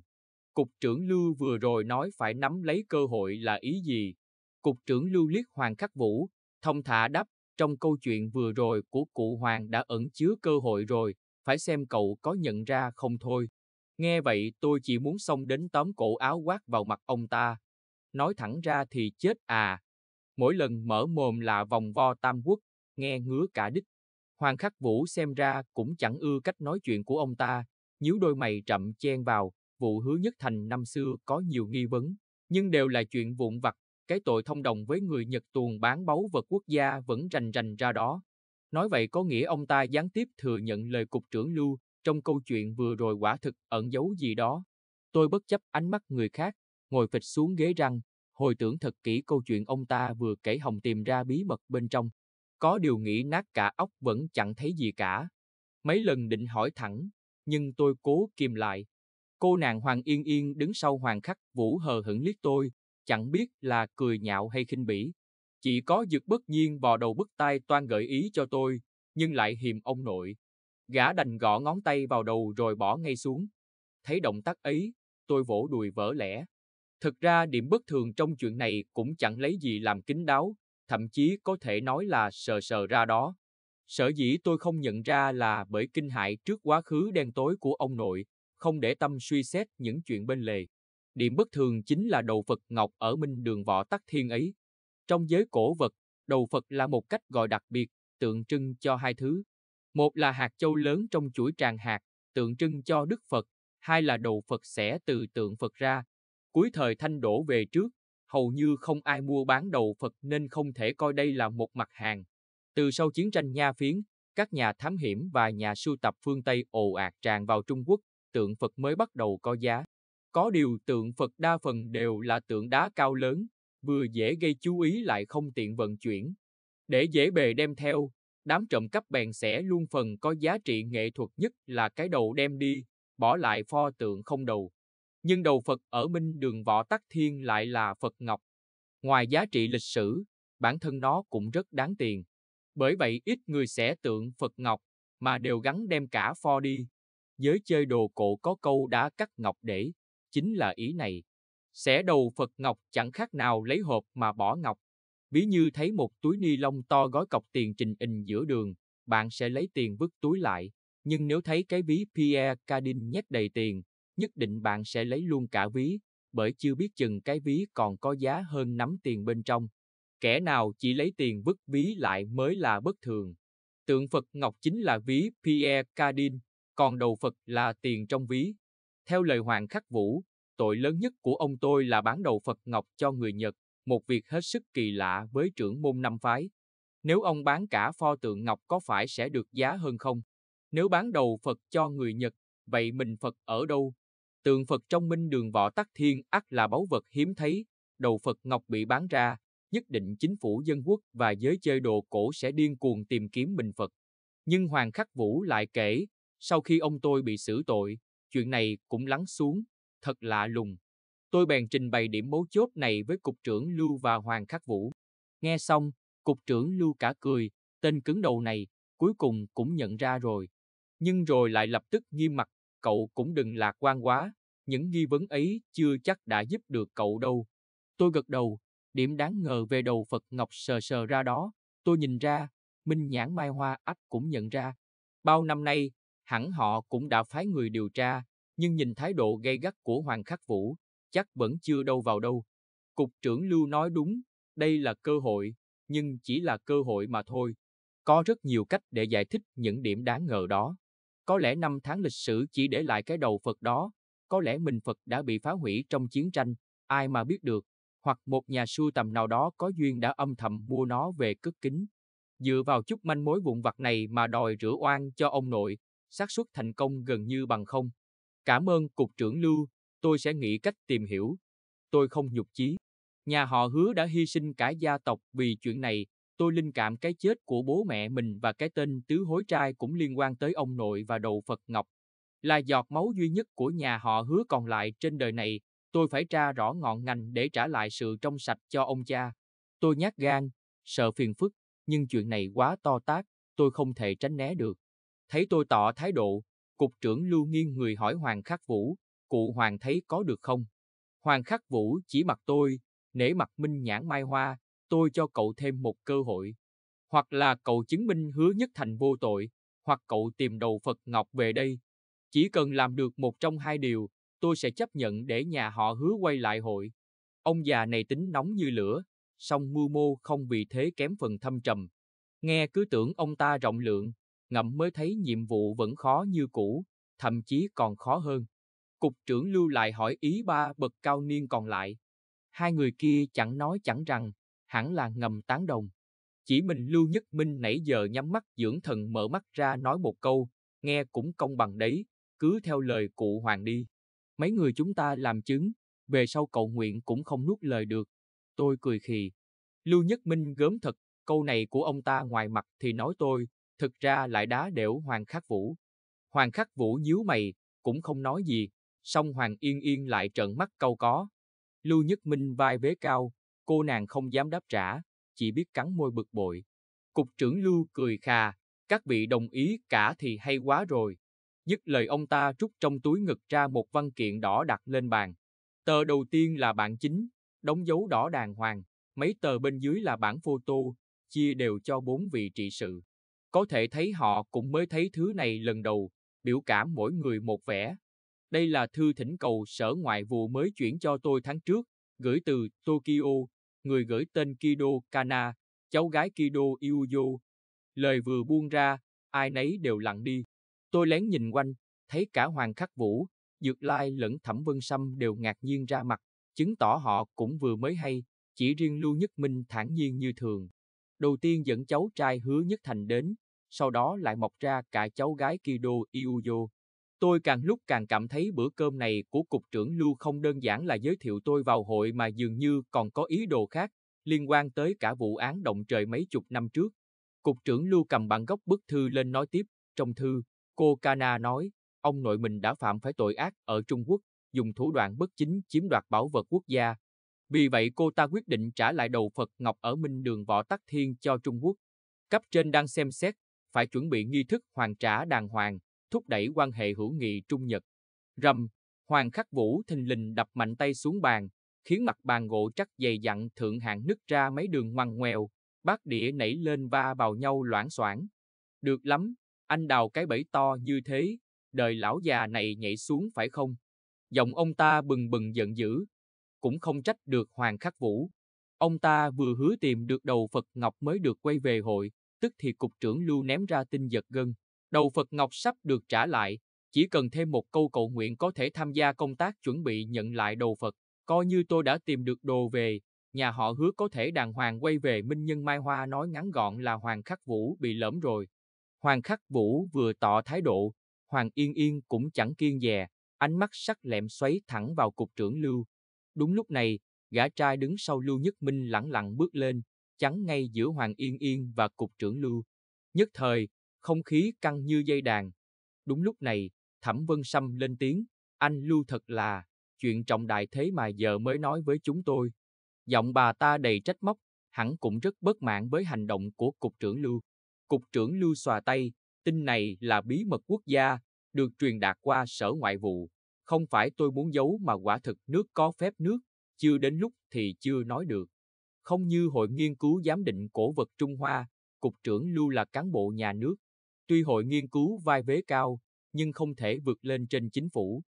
Cục trưởng Lưu vừa rồi nói phải nắm lấy cơ hội là ý gì? Cục trưởng Lưu liếc Hoàng Khắc Vũ, thông thả đáp trong câu chuyện vừa rồi của cụ Hoàng đã ẩn chứa cơ hội rồi, phải xem cậu có nhận ra không thôi. Nghe vậy tôi chỉ muốn xông đến tóm cổ áo quát vào mặt ông ta. Nói thẳng ra thì chết à. Mỗi lần mở mồm là vòng vo tam quốc, nghe ngứa cả đích. Hoàng Khắc Vũ xem ra cũng chẳng ưa cách nói chuyện của ông ta, nhíu đôi mày chậm chen vào, vụ hứa nhất thành năm xưa có nhiều nghi vấn, nhưng đều là chuyện vụn vặt cái tội thông đồng với người Nhật tuồn bán báu vật quốc gia vẫn rành rành ra đó. Nói vậy có nghĩa ông ta gián tiếp thừa nhận lời cục trưởng Lưu trong câu chuyện vừa rồi quả thực ẩn giấu gì đó. Tôi bất chấp ánh mắt người khác, ngồi phịch xuống ghế răng, hồi tưởng thật kỹ câu chuyện ông ta vừa kể hồng tìm ra bí mật bên trong. Có điều nghĩ nát cả óc vẫn chẳng thấy gì cả. Mấy lần định hỏi thẳng, nhưng tôi cố kìm lại. Cô nàng Hoàng Yên Yên đứng sau Hoàng Khắc Vũ hờ hững liếc tôi, chẳng biết là cười nhạo hay khinh bỉ. Chỉ có dược bất nhiên bò đầu bứt tai toan gợi ý cho tôi, nhưng lại hiềm ông nội. Gã đành gõ ngón tay vào đầu rồi bỏ ngay xuống. Thấy động tác ấy, tôi vỗ đùi vỡ lẽ. Thực ra điểm bất thường trong chuyện này cũng chẳng lấy gì làm kín đáo, thậm chí có thể nói là sờ sờ ra đó. Sở dĩ tôi không nhận ra là bởi kinh hại trước quá khứ đen tối của ông nội, không để tâm suy xét những chuyện bên lề. Điểm bất thường chính là đầu Phật Ngọc ở Minh Đường Võ Tắc Thiên ấy. Trong giới cổ vật, đầu Phật là một cách gọi đặc biệt, tượng trưng cho hai thứ. Một là hạt châu lớn trong chuỗi tràng hạt, tượng trưng cho Đức Phật, hai là đầu Phật sẽ từ tượng Phật ra. Cuối thời thanh đổ về trước, hầu như không ai mua bán đầu Phật nên không thể coi đây là một mặt hàng. Từ sau chiến tranh Nha Phiến, các nhà thám hiểm và nhà sưu tập phương Tây ồ ạt tràn vào Trung Quốc, tượng Phật mới bắt đầu có giá. Có điều tượng Phật đa phần đều là tượng đá cao lớn, vừa dễ gây chú ý lại không tiện vận chuyển. Để dễ bề đem theo, đám trộm cắp bèn sẽ luôn phần có giá trị nghệ thuật nhất là cái đầu đem đi, bỏ lại pho tượng không đầu. Nhưng đầu Phật ở Minh Đường Võ Tắc Thiên lại là Phật Ngọc. Ngoài giá trị lịch sử, bản thân nó cũng rất đáng tiền. Bởi vậy ít người sẽ tượng Phật Ngọc, mà đều gắn đem cả pho đi. Giới chơi đồ cổ có câu đá cắt ngọc để chính là ý này. Xẻ đầu Phật Ngọc chẳng khác nào lấy hộp mà bỏ ngọc. Ví như thấy một túi ni lông to gói cọc tiền trình In giữa đường, bạn sẽ lấy tiền vứt túi lại. Nhưng nếu thấy cái ví Pierre Cardin nhét đầy tiền, nhất định bạn sẽ lấy luôn cả ví, bởi chưa biết chừng cái ví còn có giá hơn nắm tiền bên trong. Kẻ nào chỉ lấy tiền vứt ví lại mới là bất thường. Tượng Phật Ngọc chính là ví Pierre Cardin, còn đầu Phật là tiền trong ví. Theo lời Hoàng Khắc Vũ, tội lớn nhất của ông tôi là bán đầu Phật Ngọc cho người Nhật, một việc hết sức kỳ lạ với trưởng môn năm phái. Nếu ông bán cả pho tượng Ngọc có phải sẽ được giá hơn không? Nếu bán đầu Phật cho người Nhật, vậy mình Phật ở đâu? Tượng Phật trong minh đường võ tắc thiên ắt là báu vật hiếm thấy, đầu Phật Ngọc bị bán ra, nhất định chính phủ dân quốc và giới chơi đồ cổ sẽ điên cuồng tìm kiếm mình Phật. Nhưng Hoàng Khắc Vũ lại kể, sau khi ông tôi bị xử tội, chuyện này cũng lắng xuống, thật lạ lùng. Tôi bèn trình bày điểm mấu chốt này với Cục trưởng Lưu và Hoàng Khắc Vũ. Nghe xong, Cục trưởng Lưu cả cười, tên cứng đầu này, cuối cùng cũng nhận ra rồi. Nhưng rồi lại lập tức nghiêm mặt, cậu cũng đừng lạc quan quá, những nghi vấn ấy chưa chắc đã giúp được cậu đâu. Tôi gật đầu, điểm đáng ngờ về đầu Phật Ngọc sờ sờ ra đó, tôi nhìn ra, Minh Nhãn Mai Hoa ách cũng nhận ra. Bao năm nay, Hẳn họ cũng đã phái người điều tra, nhưng nhìn thái độ gay gắt của Hoàng Khắc Vũ, chắc vẫn chưa đâu vào đâu. Cục trưởng Lưu nói đúng, đây là cơ hội, nhưng chỉ là cơ hội mà thôi. Có rất nhiều cách để giải thích những điểm đáng ngờ đó. Có lẽ năm tháng lịch sử chỉ để lại cái đầu Phật đó, có lẽ mình Phật đã bị phá hủy trong chiến tranh, ai mà biết được, hoặc một nhà sưu tầm nào đó có duyên đã âm thầm mua nó về cất kính. Dựa vào chút manh mối vụn vặt này mà đòi rửa oan cho ông nội, xác suất thành công gần như bằng không. Cảm ơn Cục trưởng Lưu, tôi sẽ nghĩ cách tìm hiểu. Tôi không nhục chí. Nhà họ hứa đã hy sinh cả gia tộc vì chuyện này, tôi linh cảm cái chết của bố mẹ mình và cái tên tứ hối trai cũng liên quan tới ông nội và đầu Phật Ngọc. Là giọt máu duy nhất của nhà họ hứa còn lại trên đời này, tôi phải tra rõ ngọn ngành để trả lại sự trong sạch cho ông cha. Tôi nhát gan, sợ phiền phức, nhưng chuyện này quá to tác, tôi không thể tránh né được. Thấy tôi tỏ thái độ, cục trưởng Lưu nghiêng người hỏi Hoàng Khắc Vũ, cụ Hoàng thấy có được không? Hoàng Khắc Vũ chỉ mặt tôi, nể mặt Minh Nhãn Mai Hoa, tôi cho cậu thêm một cơ hội. Hoặc là cậu chứng minh hứa nhất thành vô tội, hoặc cậu tìm đầu Phật Ngọc về đây. Chỉ cần làm được một trong hai điều, tôi sẽ chấp nhận để nhà họ hứa quay lại hội. Ông già này tính nóng như lửa, song mưu mô không vì thế kém phần thâm trầm. Nghe cứ tưởng ông ta rộng lượng, ngẫm mới thấy nhiệm vụ vẫn khó như cũ, thậm chí còn khó hơn. Cục trưởng lưu lại hỏi ý ba bậc cao niên còn lại. Hai người kia chẳng nói chẳng rằng, hẳn là ngầm tán đồng. Chỉ mình Lưu Nhất Minh nãy giờ nhắm mắt dưỡng thần mở mắt ra nói một câu, nghe cũng công bằng đấy, cứ theo lời cụ hoàng đi. Mấy người chúng ta làm chứng, về sau cầu nguyện cũng không nuốt lời được. Tôi cười khì. Lưu Nhất Minh gớm thật, câu này của ông ta ngoài mặt thì nói tôi, thực ra lại đá đểu Hoàng Khắc Vũ. Hoàng Khắc Vũ nhíu mày, cũng không nói gì, song Hoàng Yên Yên lại trợn mắt câu có. Lưu Nhất Minh vai vế cao, cô nàng không dám đáp trả, chỉ biết cắn môi bực bội. Cục trưởng Lưu cười khà, các vị đồng ý cả thì hay quá rồi. Dứt lời ông ta rút trong túi ngực ra một văn kiện đỏ đặt lên bàn. Tờ đầu tiên là bản chính, đóng dấu đỏ đàng hoàng, mấy tờ bên dưới là bản photo, chia đều cho bốn vị trị sự. Có thể thấy họ cũng mới thấy thứ này lần đầu, biểu cảm mỗi người một vẻ. Đây là thư thỉnh cầu sở ngoại vụ mới chuyển cho tôi tháng trước, gửi từ Tokyo, người gửi tên Kido Kana, cháu gái Kido Iuyo. Lời vừa buông ra, ai nấy đều lặng đi. Tôi lén nhìn quanh, thấy cả Hoàng Khắc Vũ, Dược Lai lẫn Thẩm Vân Sâm đều ngạc nhiên ra mặt, chứng tỏ họ cũng vừa mới hay, chỉ riêng Lưu Nhất Minh thản nhiên như thường. Đầu tiên dẫn cháu trai hứa nhất thành đến, sau đó lại mọc ra cả cháu gái Kido Iuyo. Tôi càng lúc càng cảm thấy bữa cơm này của Cục trưởng Lưu không đơn giản là giới thiệu tôi vào hội mà dường như còn có ý đồ khác, liên quan tới cả vụ án động trời mấy chục năm trước. Cục trưởng Lưu cầm bản gốc bức thư lên nói tiếp, trong thư, cô Kana nói, ông nội mình đã phạm phải tội ác ở Trung Quốc, dùng thủ đoạn bất chính chiếm đoạt bảo vật quốc gia. Vì vậy cô ta quyết định trả lại đầu Phật Ngọc ở Minh Đường Võ Tắc Thiên cho Trung Quốc. Cấp trên đang xem xét phải chuẩn bị nghi thức hoàn trả đàng hoàng, thúc đẩy quan hệ hữu nghị Trung Nhật. Rầm, Hoàng Khắc Vũ thình lình đập mạnh tay xuống bàn, khiến mặt bàn gỗ chắc dày dặn thượng hạng nứt ra mấy đường ngoằn ngoèo, bát đĩa nảy lên va vào nhau loãng xoảng. Được lắm, anh đào cái bẫy to như thế, đời lão già này nhảy xuống phải không? Giọng ông ta bừng bừng giận dữ, cũng không trách được Hoàng Khắc Vũ. Ông ta vừa hứa tìm được đầu Phật Ngọc mới được quay về hội, tức thì cục trưởng Lưu ném ra tin giật gân. Đầu Phật Ngọc sắp được trả lại, chỉ cần thêm một câu cầu nguyện có thể tham gia công tác chuẩn bị nhận lại đồ Phật. Coi như tôi đã tìm được đồ về, nhà họ hứa có thể đàng hoàng quay về Minh Nhân Mai Hoa nói ngắn gọn là Hoàng Khắc Vũ bị lỡm rồi. Hoàng Khắc Vũ vừa tỏ thái độ, Hoàng Yên Yên cũng chẳng kiên dè, ánh mắt sắc lẹm xoáy thẳng vào cục trưởng Lưu. Đúng lúc này, gã trai đứng sau Lưu Nhất Minh lẳng lặng bước lên, chắn ngay giữa Hoàng Yên Yên và cục trưởng Lưu. Nhất thời, không khí căng như dây đàn. Đúng lúc này, Thẩm Vân Sâm lên tiếng, anh Lưu thật là, chuyện trọng đại thế mà giờ mới nói với chúng tôi. Giọng bà ta đầy trách móc, hẳn cũng rất bất mãn với hành động của cục trưởng Lưu. Cục trưởng Lưu xòa tay, tin này là bí mật quốc gia, được truyền đạt qua sở ngoại vụ. Không phải tôi muốn giấu mà quả thực nước có phép nước, chưa đến lúc thì chưa nói được. Không như Hội Nghiên cứu Giám định Cổ vật Trung Hoa, Cục trưởng Lưu là cán bộ nhà nước. Tuy Hội Nghiên cứu vai vế cao, nhưng không thể vượt lên trên chính phủ.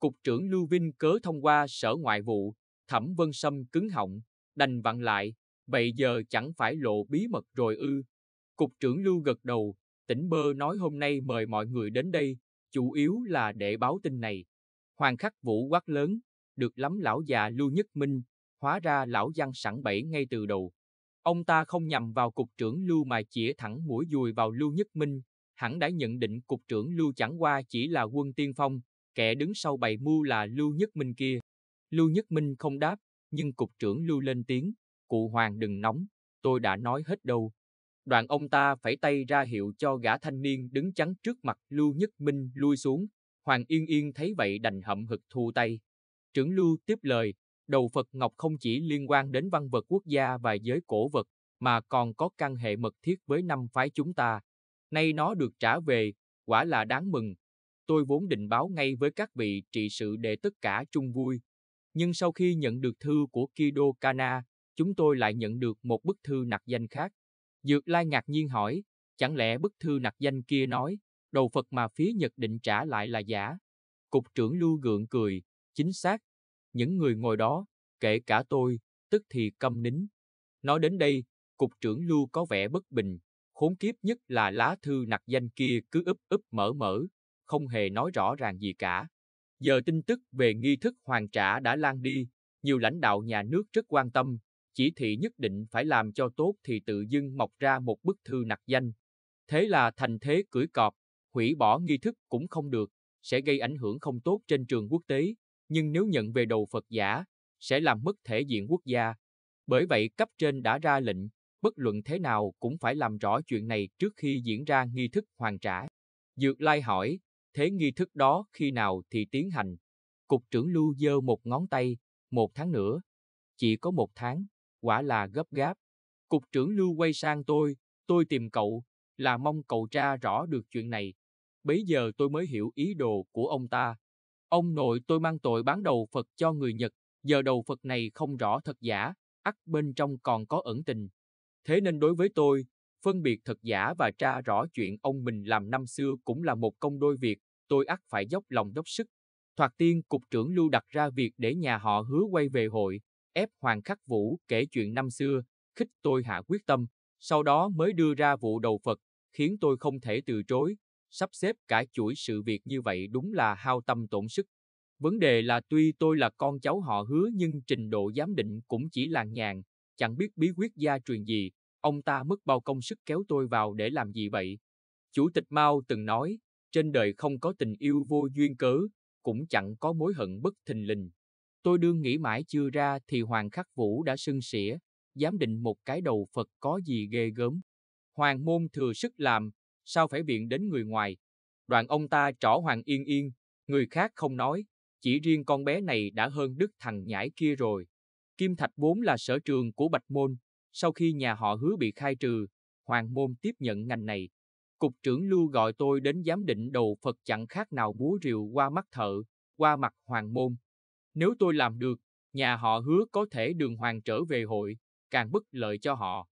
Cục trưởng Lưu Vinh cớ thông qua Sở Ngoại vụ, Thẩm Vân Sâm cứng họng, đành vặn lại, Bây giờ chẳng phải lộ bí mật rồi ư. Cục trưởng Lưu gật đầu, tỉnh bơ nói hôm nay mời mọi người đến đây, chủ yếu là để báo tin này. Hoàng khắc vũ quát lớn, được lắm lão già Lưu Nhất Minh, Hóa ra lão giăng sẵn bẫy ngay từ đầu. Ông ta không nhằm vào cục trưởng Lưu mà chỉ thẳng mũi dùi vào Lưu Nhất Minh, hẳn đã nhận định cục trưởng Lưu chẳng qua chỉ là quân tiên phong, kẻ đứng sau bày mưu là Lưu Nhất Minh kia. Lưu Nhất Minh không đáp, nhưng cục trưởng Lưu lên tiếng, cụ Hoàng đừng nóng, tôi đã nói hết đâu. Đoạn ông ta phải tay ra hiệu cho gã thanh niên đứng chắn trước mặt Lưu Nhất Minh lui xuống. Hoàng Yên Yên thấy vậy đành hậm hực thu tay. Trưởng Lưu tiếp lời, Đầu Phật Ngọc không chỉ liên quan đến văn vật quốc gia và giới cổ vật, mà còn có căn hệ mật thiết với năm phái chúng ta. Nay nó được trả về, quả là đáng mừng. Tôi vốn định báo ngay với các vị trị sự để tất cả chung vui. Nhưng sau khi nhận được thư của Kido Kana, chúng tôi lại nhận được một bức thư nặc danh khác. Dược Lai ngạc nhiên hỏi, chẳng lẽ bức thư nặc danh kia nói, đầu Phật mà phía Nhật định trả lại là giả. Cục trưởng Lưu Gượng cười, chính xác, những người ngồi đó, kể cả tôi, tức thì câm nín. Nói đến đây, cục trưởng Lưu có vẻ bất bình, khốn kiếp nhất là lá thư nặc danh kia cứ úp úp mở mở, không hề nói rõ ràng gì cả. Giờ tin tức về nghi thức hoàn trả đã lan đi, nhiều lãnh đạo nhà nước rất quan tâm, chỉ thị nhất định phải làm cho tốt thì tự dưng mọc ra một bức thư nặc danh. Thế là thành thế cưỡi cọp, hủy bỏ nghi thức cũng không được, sẽ gây ảnh hưởng không tốt trên trường quốc tế, nhưng nếu nhận về đầu Phật giả, sẽ làm mất thể diện quốc gia. Bởi vậy cấp trên đã ra lệnh, bất luận thế nào cũng phải làm rõ chuyện này trước khi diễn ra nghi thức hoàn trả. Dược Lai hỏi, thế nghi thức đó khi nào thì tiến hành? Cục trưởng Lưu giơ một ngón tay, một tháng nữa. Chỉ có một tháng, quả là gấp gáp. Cục trưởng Lưu quay sang tôi, tôi tìm cậu, là mong cậu tra rõ được chuyện này. Bấy giờ tôi mới hiểu ý đồ của ông ta. Ông nội tôi mang tội bán đầu Phật cho người Nhật, giờ đầu Phật này không rõ thật giả, ắt bên trong còn có ẩn tình. Thế nên đối với tôi, phân biệt thật giả và tra rõ chuyện ông mình làm năm xưa cũng là một công đôi việc, tôi ắt phải dốc lòng dốc sức. Thoạt tiên, Cục trưởng Lưu đặt ra việc để nhà họ hứa quay về hội, ép Hoàng Khắc Vũ kể chuyện năm xưa, khích tôi hạ quyết tâm, sau đó mới đưa ra vụ đầu Phật, khiến tôi không thể từ chối, sắp xếp cả chuỗi sự việc như vậy đúng là hao tâm tổn sức. Vấn đề là tuy tôi là con cháu họ hứa nhưng trình độ giám định cũng chỉ là nhàn, chẳng biết bí quyết gia truyền gì, ông ta mất bao công sức kéo tôi vào để làm gì vậy. Chủ tịch Mao từng nói, trên đời không có tình yêu vô duyên cớ, cũng chẳng có mối hận bất thình lình. Tôi đương nghĩ mãi chưa ra thì Hoàng Khắc Vũ đã sưng sỉa, giám định một cái đầu Phật có gì ghê gớm. Hoàng môn thừa sức làm, sao phải viện đến người ngoài. Đoạn ông ta trỏ Hoàng Yên Yên, người khác không nói, chỉ riêng con bé này đã hơn đức thằng nhãi kia rồi. Kim Thạch vốn là sở trường của Bạch Môn, sau khi nhà họ hứa bị khai trừ, Hoàng Môn tiếp nhận ngành này. Cục trưởng Lưu gọi tôi đến giám định đầu Phật chẳng khác nào búa rìu qua mắt thợ, qua mặt Hoàng Môn. Nếu tôi làm được, nhà họ hứa có thể đường hoàng trở về hội, càng bất lợi cho họ.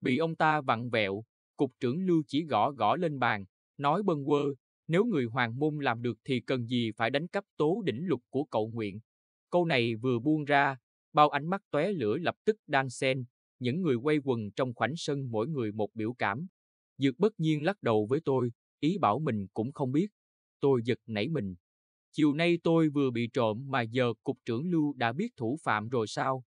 Bị ông ta vặn vẹo, cục trưởng Lưu chỉ gõ gõ lên bàn, nói bâng quơ, nếu người hoàng môn làm được thì cần gì phải đánh cắp tố đỉnh lục của cậu nguyện. Câu này vừa buông ra, bao ánh mắt tóe lửa lập tức đan xen, những người quay quần trong khoảnh sân mỗi người một biểu cảm. Dược bất nhiên lắc đầu với tôi, ý bảo mình cũng không biết. Tôi giật nảy mình. Chiều nay tôi vừa bị trộm mà giờ cục trưởng Lưu đã biết thủ phạm rồi sao?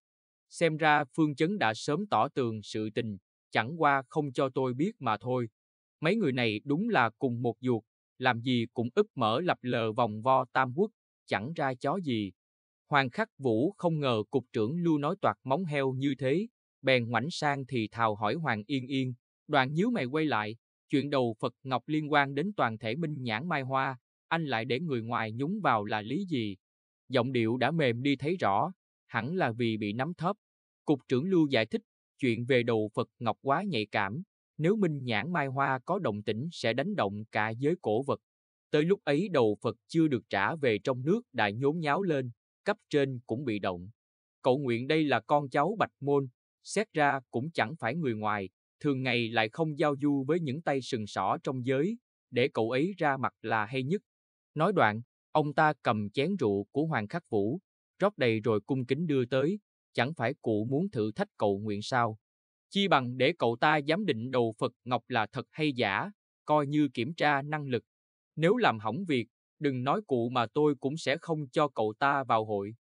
Xem ra Phương Chấn đã sớm tỏ tường sự tình, chẳng qua không cho tôi biết mà thôi. Mấy người này đúng là cùng một ruột, làm gì cũng úp mở lập lờ vòng vo tam quốc, chẳng ra chó gì. Hoàng Khắc Vũ không ngờ cục trưởng lưu nói toạc móng heo như thế, bèn ngoảnh sang thì thào hỏi Hoàng Yên Yên, đoạn nhíu mày quay lại, chuyện đầu Phật Ngọc liên quan đến toàn thể Minh Nhãn Mai Hoa, anh lại để người ngoài nhúng vào là lý gì? Giọng điệu đã mềm đi thấy rõ, hẳn là vì bị nắm thấp. Cục trưởng lưu giải thích chuyện về đầu Phật Ngọc quá nhạy cảm, nếu Minh Nhãn Mai Hoa có động tĩnh sẽ đánh động cả giới cổ vật. Tới lúc ấy đầu Phật chưa được trả về trong nước đã nhốn nháo lên, cấp trên cũng bị động. Cậu nguyện đây là con cháu Bạch Môn, xét ra cũng chẳng phải người ngoài, thường ngày lại không giao du với những tay sừng sỏ trong giới, để cậu ấy ra mặt là hay nhất. Nói đoạn, ông ta cầm chén rượu của Hoàng Khắc Vũ, rót đầy rồi cung kính đưa tới, chẳng phải cụ muốn thử thách cậu nguyện sao? Chi bằng để cậu ta giám định đầu Phật Ngọc là thật hay giả, coi như kiểm tra năng lực. Nếu làm hỏng việc, đừng nói cụ mà tôi cũng sẽ không cho cậu ta vào hội.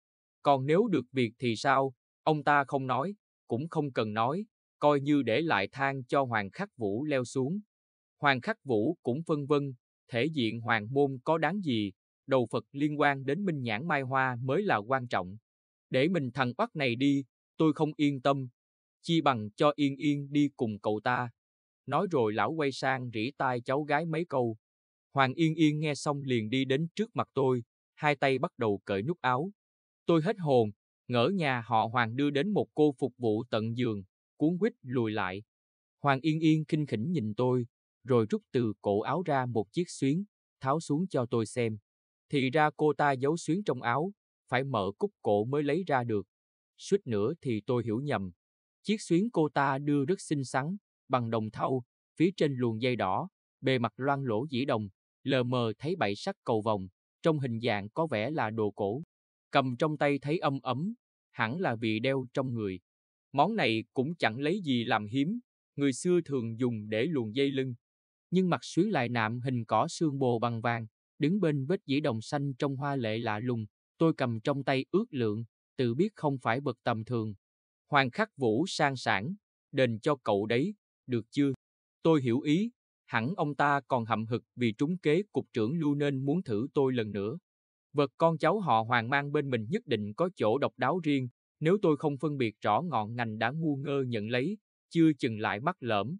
Còn nếu được việc thì sao? Ông ta không nói, cũng không cần nói, coi như để lại thang cho Hoàng Khắc Vũ leo xuống. Hoàng Khắc Vũ cũng phân vân, thể diện hoàng môn có đáng gì, đầu Phật liên quan đến Minh Nhãn Mai Hoa mới là quan trọng. Để mình thằng oát này đi, tôi không yên tâm. Chi bằng cho Yên Yên đi cùng cậu ta. Nói rồi lão quay sang rỉ tai cháu gái mấy câu. Hoàng Yên Yên nghe xong liền đi đến trước mặt tôi, hai tay bắt đầu cởi nút áo. Tôi hết hồn, ngỡ nhà họ Hoàng đưa đến một cô phục vụ tận giường, cuốn quýt lùi lại. Hoàng Yên Yên kinh khỉnh nhìn tôi, rồi rút từ cổ áo ra một chiếc xuyến, tháo xuống cho tôi xem. Thì ra cô ta giấu xuyến trong áo, phải mở cúc cổ mới lấy ra được. Suýt nữa thì tôi hiểu nhầm. Chiếc xuyến cô ta đưa rất xinh xắn, bằng đồng thau, phía trên luồng dây đỏ, bề mặt loang lỗ dĩ đồng, lờ mờ thấy bảy sắc cầu vòng, trong hình dạng có vẻ là đồ cổ. Cầm trong tay thấy âm ấm, hẳn là vì đeo trong người. Món này cũng chẳng lấy gì làm hiếm, người xưa thường dùng để luồng dây lưng. Nhưng mặt xuyến lại nạm hình cỏ xương bồ bằng vàng, đứng bên vết dĩ đồng xanh trong hoa lệ lạ lùng, Tôi cầm trong tay ước lượng, tự biết không phải bậc tầm thường. Hoàng khắc vũ sang sản, đền cho cậu đấy, được chưa? Tôi hiểu ý, hẳn ông ta còn hậm hực vì trúng kế cục trưởng lưu nên muốn thử tôi lần nữa. Vật con cháu họ hoàng mang bên mình nhất định có chỗ độc đáo riêng, nếu tôi không phân biệt rõ ngọn ngành đã ngu ngơ nhận lấy, chưa chừng lại mắc lỡm.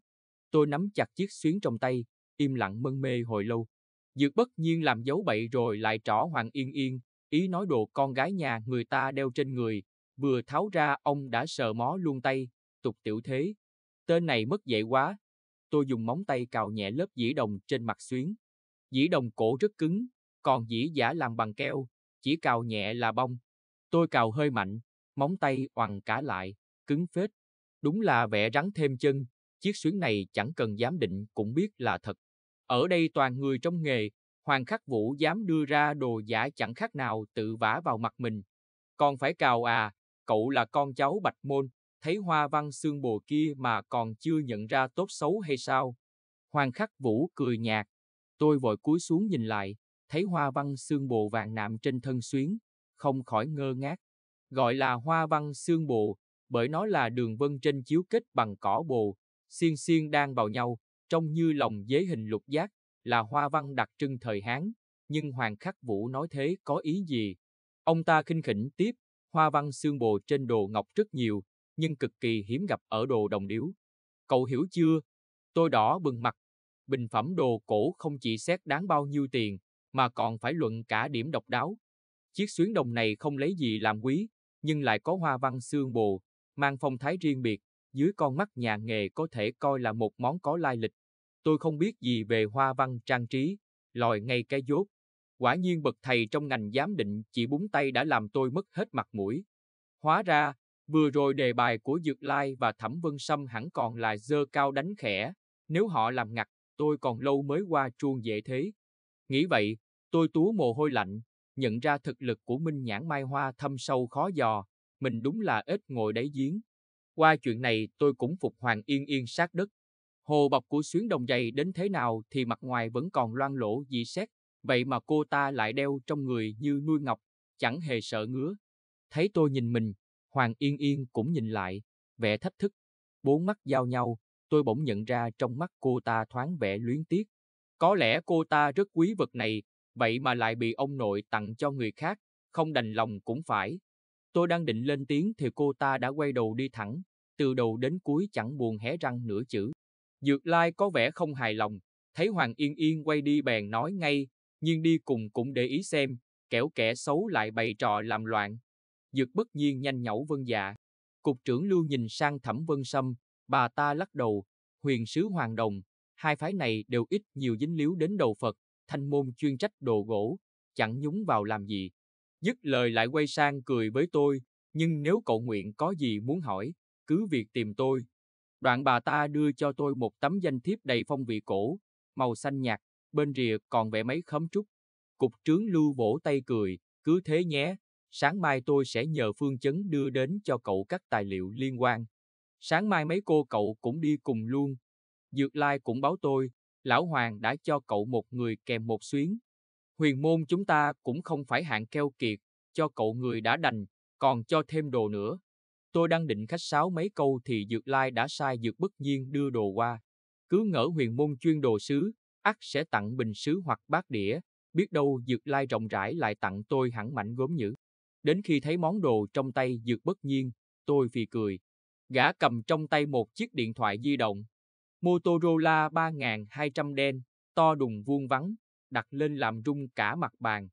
Tôi nắm chặt chiếc xuyến trong tay, im lặng mân mê hồi lâu. Dược bất nhiên làm dấu bậy rồi lại trỏ Hoàng Yên Yên, ý nói đồ con gái nhà người ta đeo trên người, vừa tháo ra ông đã sờ mó luôn tay, tục tiểu thế. Tên này mất dạy quá. Tôi dùng móng tay cào nhẹ lớp dĩ đồng trên mặt xuyến. Dĩ đồng cổ rất cứng, còn dĩ giả làm bằng keo, chỉ cào nhẹ là bong. Tôi cào hơi mạnh, móng tay oằn cả lại, cứng phết. Đúng là vẽ rắn thêm chân, chiếc xuyến này chẳng cần giám định cũng biết là thật. Ở đây toàn người trong nghề, Hoàng Khắc Vũ dám đưa ra đồ giả chẳng khác nào tự vả vào mặt mình. Còn phải cào à, cậu là con cháu Bạch Môn, thấy hoa văn xương bồ kia mà còn chưa nhận ra tốt xấu hay sao? Hoàng Khắc Vũ cười nhạt. Tôi vội cúi xuống nhìn lại, thấy hoa văn xương bồ vàng nạm trên thân xuyến, không khỏi ngơ ngác. Gọi là hoa văn xương bồ, bởi nó là đường vân trên chiếu kết bằng cỏ bồ, xiên xiên đang vào nhau, trông như lòng dế hình lục giác, là hoa văn đặc trưng thời Hán, nhưng Hoàng Khắc Vũ nói thế có ý gì? Ông ta khinh khỉnh tiếp, hoa văn xương bồ trên đồ ngọc rất nhiều, nhưng cực kỳ hiếm gặp ở đồ đồng điếu. Cậu hiểu chưa? Tôi đỏ bừng mặt. Bình phẩm đồ cổ không chỉ xét đáng bao nhiêu tiền, mà còn phải luận cả điểm độc đáo. Chiếc xuyến đồng này không lấy gì làm quý, nhưng lại có hoa văn xương bồ, mang phong thái riêng biệt, dưới con mắt nhà nghề có thể coi là một món có lai lịch Tôi không biết gì về hoa văn trang trí, lòi ngay cái dốt. Quả nhiên bậc thầy trong ngành giám định chỉ búng tay đã làm tôi mất hết mặt mũi. Hóa ra, vừa rồi đề bài của Dược Lai và Thẩm Vân Sâm hẳn còn là dơ cao đánh khẽ. Nếu họ làm ngặt, tôi còn lâu mới qua chuông dễ thế. Nghĩ vậy, tôi túa mồ hôi lạnh, nhận ra thực lực của Minh Nhãn Mai Hoa thâm sâu khó dò, mình đúng là ít ngồi đáy giếng. Qua chuyện này tôi cũng phục Hoàng Yên Yên sát đất, Hồ bọc của xuyến đồng dày đến thế nào thì mặt ngoài vẫn còn loang lỗ dị xét, vậy mà cô ta lại đeo trong người như nuôi ngọc, chẳng hề sợ ngứa. Thấy tôi nhìn mình, Hoàng Yên Yên cũng nhìn lại, vẻ thách thức. Bốn mắt giao nhau, tôi bỗng nhận ra trong mắt cô ta thoáng vẻ luyến tiếc. Có lẽ cô ta rất quý vật này, vậy mà lại bị ông nội tặng cho người khác, không đành lòng cũng phải. Tôi đang định lên tiếng thì cô ta đã quay đầu đi thẳng, từ đầu đến cuối chẳng buồn hé răng nửa chữ. Dược Lai có vẻ không hài lòng, thấy Hoàng Yên Yên quay đi bèn nói ngay, nhưng đi cùng cũng để ý xem, kẻo kẻ xấu lại bày trò làm loạn. Dược bất nhiên nhanh nhẩu vân dạ. Cục trưởng Lưu nhìn sang Thẩm Vân Sâm, bà ta lắc đầu, huyền sứ hoàng đồng, hai phái này đều ít nhiều dính líu đến đầu Phật, thanh môn chuyên trách đồ gỗ, chẳng nhúng vào làm gì. Dứt lời lại quay sang cười với tôi, nhưng nếu cậu nguyện có gì muốn hỏi, cứ việc tìm tôi, Đoạn bà ta đưa cho tôi một tấm danh thiếp đầy phong vị cổ, màu xanh nhạt, bên rìa còn vẽ mấy khóm trúc. Cục trướng lưu vỗ tay cười, cứ thế nhé, sáng mai tôi sẽ nhờ Phương Chấn đưa đến cho cậu các tài liệu liên quan. Sáng mai mấy cô cậu cũng đi cùng luôn. Dược Lai cũng báo tôi, Lão Hoàng đã cho cậu một người kèm một xuyến. Huyền môn chúng ta cũng không phải hạng keo kiệt, cho cậu người đã đành, còn cho thêm đồ nữa. Tôi đang định khách sáo mấy câu thì Dược Lai đã sai Dược Bất Nhiên đưa đồ qua. Cứ ngỡ huyền môn chuyên đồ sứ, ắt sẽ tặng bình sứ hoặc bát đĩa, biết đâu Dược Lai rộng rãi lại tặng tôi hẳn mảnh gốm nhữ. Đến khi thấy món đồ trong tay Dược Bất Nhiên, tôi phì cười. Gã cầm trong tay một chiếc điện thoại di động. Motorola 3200 đen, to đùng vuông vắn, đặt lên làm rung cả mặt bàn.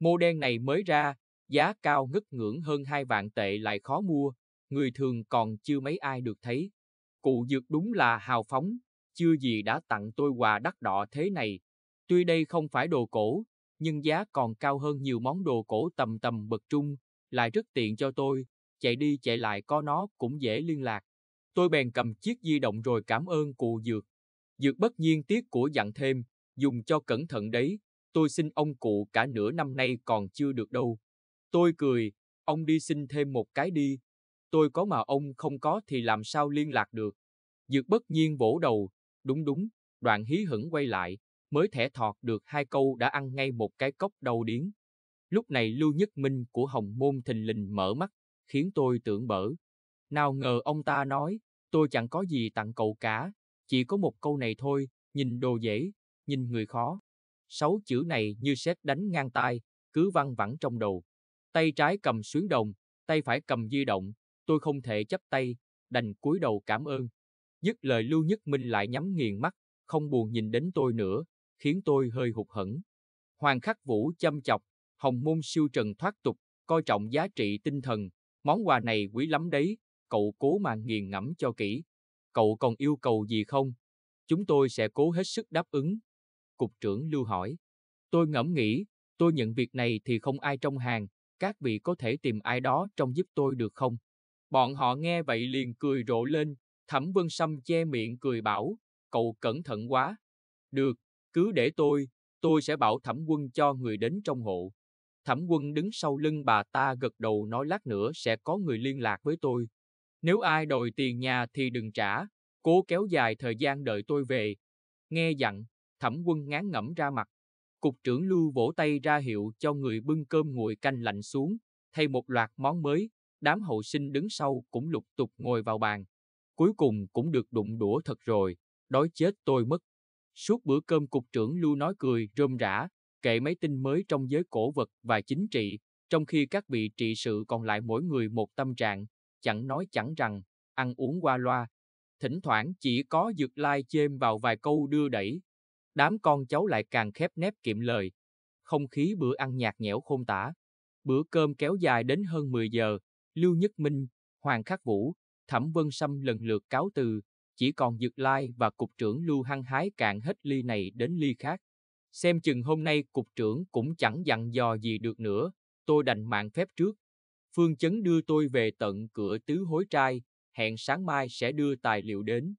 Mô đen này mới ra, giá cao ngất ngưỡng hơn 2 vạn tệ lại khó mua, người thường còn chưa mấy ai được thấy. Cụ dược đúng là hào phóng, chưa gì đã tặng tôi quà đắt đỏ thế này. Tuy đây không phải đồ cổ, nhưng giá còn cao hơn nhiều món đồ cổ tầm tầm bậc trung, lại rất tiện cho tôi, chạy đi chạy lại có nó cũng dễ liên lạc. Tôi bèn cầm chiếc di động rồi cảm ơn cụ dược. Dược bất nhiên tiếc của dặn thêm, dùng cho cẩn thận đấy, tôi xin ông cụ cả nửa năm nay còn chưa được đâu. Tôi cười, ông đi xin thêm một cái đi, tôi có mà ông không có thì làm sao liên lạc được. Dược bất nhiên vỗ đầu, đúng đúng, đoạn hí hửng quay lại, mới thẻ thọt được hai câu đã ăn ngay một cái cốc đầu điến. Lúc này Lưu Nhất Minh của Hồng Môn thình lình mở mắt, khiến tôi tưởng bở. Nào ngờ ông ta nói, tôi chẳng có gì tặng cậu cả, chỉ có một câu này thôi, nhìn đồ dễ, nhìn người khó. Sáu chữ này như xét đánh ngang tai, cứ văng vẳng trong đầu. Tay trái cầm xuyến đồng, tay phải cầm di động, tôi không thể chấp tay, đành cúi đầu cảm ơn. Dứt lời Lưu Nhất Minh lại nhắm nghiền mắt, không buồn nhìn đến tôi nữa, khiến tôi hơi hụt hẫng. Hoàng Khắc Vũ châm chọc, Hồng Môn siêu trần thoát tục, coi trọng giá trị tinh thần, món quà này quý lắm đấy, cậu cố mà nghiền ngẫm cho kỹ. Cậu còn yêu cầu gì không? Chúng tôi sẽ cố hết sức đáp ứng. Cục trưởng Lưu hỏi. Tôi ngẫm nghĩ, tôi nhận việc này thì không ai trong hàng, các vị có thể tìm ai đó trong giúp tôi được không? Bọn họ nghe vậy liền cười rộ lên, Thẩm Vân Sâm che miệng cười bảo, cậu cẩn thận quá. Được, cứ để tôi, tôi sẽ bảo Thẩm Quân cho người đến trong hộ. Thẩm Quân đứng sau lưng bà ta gật đầu nói lát nữa sẽ có người liên lạc với tôi. Nếu ai đòi tiền nhà thì đừng trả, cố kéo dài thời gian đợi tôi về. Nghe dặn, Thẩm Quân ngán ngẩm ra mặt. Cục trưởng Lưu vỗ tay ra hiệu cho người bưng cơm nguội canh lạnh xuống, thay một loạt món mới, đám hậu sinh đứng sau cũng lục tục ngồi vào bàn. Cuối cùng cũng được đụng đũa thật rồi, đói chết tôi mất. Suốt bữa cơm cục trưởng Lưu nói cười rôm rã, kệ mấy tin mới trong giới cổ vật và chính trị, trong khi các vị trị sự còn lại mỗi người một tâm trạng, chẳng nói chẳng rằng, ăn uống qua loa. Thỉnh thoảng chỉ có dược lai like chêm vào vài câu đưa đẩy. Đám con cháu lại càng khép nép kiệm lời. Không khí bữa ăn nhạt nhẽo khôn tả. Bữa cơm kéo dài đến hơn 10 giờ, Lưu Nhất Minh, Hoàng Khắc Vũ, Thẩm Vân Sâm lần lượt cáo từ, chỉ còn Dược Lai và Cục trưởng Lưu Hăng Hái cạn hết ly này đến ly khác. Xem chừng hôm nay Cục trưởng cũng chẳng dặn dò gì được nữa, tôi đành mạng phép trước. Phương Chấn đưa tôi về tận cửa tứ hối trai, hẹn sáng mai sẽ đưa tài liệu đến.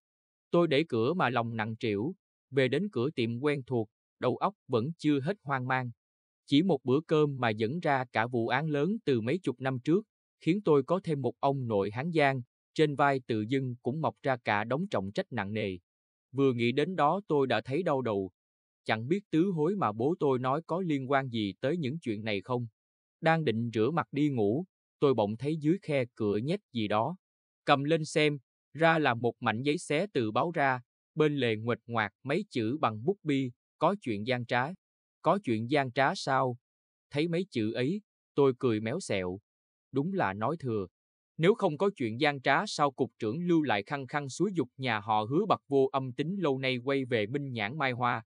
Tôi để cửa mà lòng nặng trĩu, về đến cửa tiệm quen thuộc, đầu óc vẫn chưa hết hoang mang. Chỉ một bữa cơm mà dẫn ra cả vụ án lớn từ mấy chục năm trước, khiến tôi có thêm một ông nội hán giang, trên vai tự dưng cũng mọc ra cả đống trọng trách nặng nề. Vừa nghĩ đến đó tôi đã thấy đau đầu. Chẳng biết tứ hối mà bố tôi nói có liên quan gì tới những chuyện này không. Đang định rửa mặt đi ngủ, tôi bỗng thấy dưới khe cửa nhét gì đó. Cầm lên xem, ra là một mảnh giấy xé từ báo ra, bên lề nguệch ngoạc mấy chữ bằng bút bi, có chuyện gian trá. Có chuyện gian trá sao? Thấy mấy chữ ấy, tôi cười méo xẹo, đúng là nói thừa. Nếu không có chuyện gian trá sao cục trưởng lưu lại khăn khăn suối dục nhà họ hứa bạc vô âm tính lâu nay quay về minh nhãn mai hoa.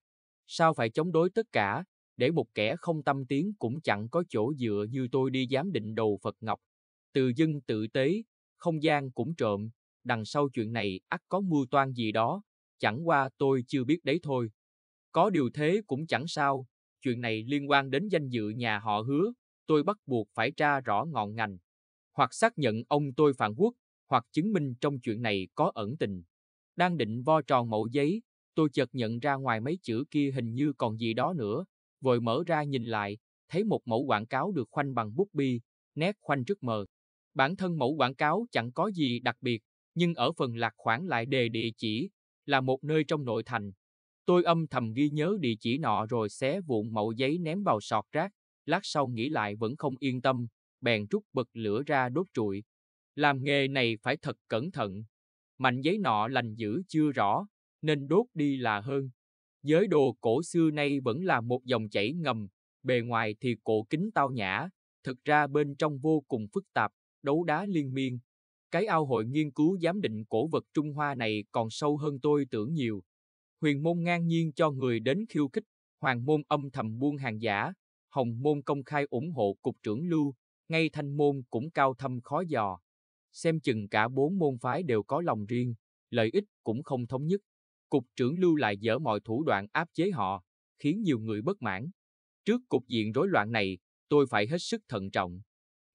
Sao phải chống đối tất cả, để một kẻ không tâm tiếng cũng chẳng có chỗ dựa như tôi đi giám định đầu Phật Ngọc. Từ dân tự tế, không gian cũng trộm, đằng sau chuyện này ắt có mưu toan gì đó, chẳng qua tôi chưa biết đấy thôi. Có điều thế cũng chẳng sao, chuyện này liên quan đến danh dự nhà họ hứa, tôi bắt buộc phải tra rõ ngọn ngành, hoặc xác nhận ông tôi phản quốc, hoặc chứng minh trong chuyện này có ẩn tình. Đang định vo tròn mẫu giấy, tôi chợt nhận ra ngoài mấy chữ kia hình như còn gì đó nữa, vội mở ra nhìn lại, thấy một mẫu quảng cáo được khoanh bằng bút bi, nét khoanh rất mờ. Bản thân mẫu quảng cáo chẳng có gì đặc biệt, nhưng ở phần lạc khoảng lại đề địa chỉ, là một nơi trong nội thành. Tôi âm thầm ghi nhớ địa chỉ nọ rồi xé vụn mẫu giấy ném vào sọt rác lát sau nghĩ lại vẫn không yên tâm, bèn rút bật lửa ra đốt trụi. Làm nghề này phải thật cẩn thận, mảnh giấy nọ lành giữ chưa rõ, nên đốt đi là hơn. Giới đồ cổ xưa nay vẫn là một dòng chảy ngầm, bề ngoài thì cổ kính tao nhã, thực ra bên trong vô cùng phức tạp, đấu đá liên miên. Cái ao hội nghiên cứu giám định cổ vật Trung Hoa này còn sâu hơn tôi tưởng nhiều. Huyền môn ngang nhiên cho người đến khiêu khích, hoàng môn âm thầm buôn hàng giả, Hồng Môn công khai ủng hộ cục trưởng Lưu, ngay Thanh Môn cũng cao thâm khó dò. Xem chừng cả bốn môn phái đều có lòng riêng, lợi ích cũng không thống nhất. Cục trưởng Lưu lại dở mọi thủ đoạn áp chế họ, khiến nhiều người bất mãn. Trước cục diện rối loạn này, tôi phải hết sức thận trọng.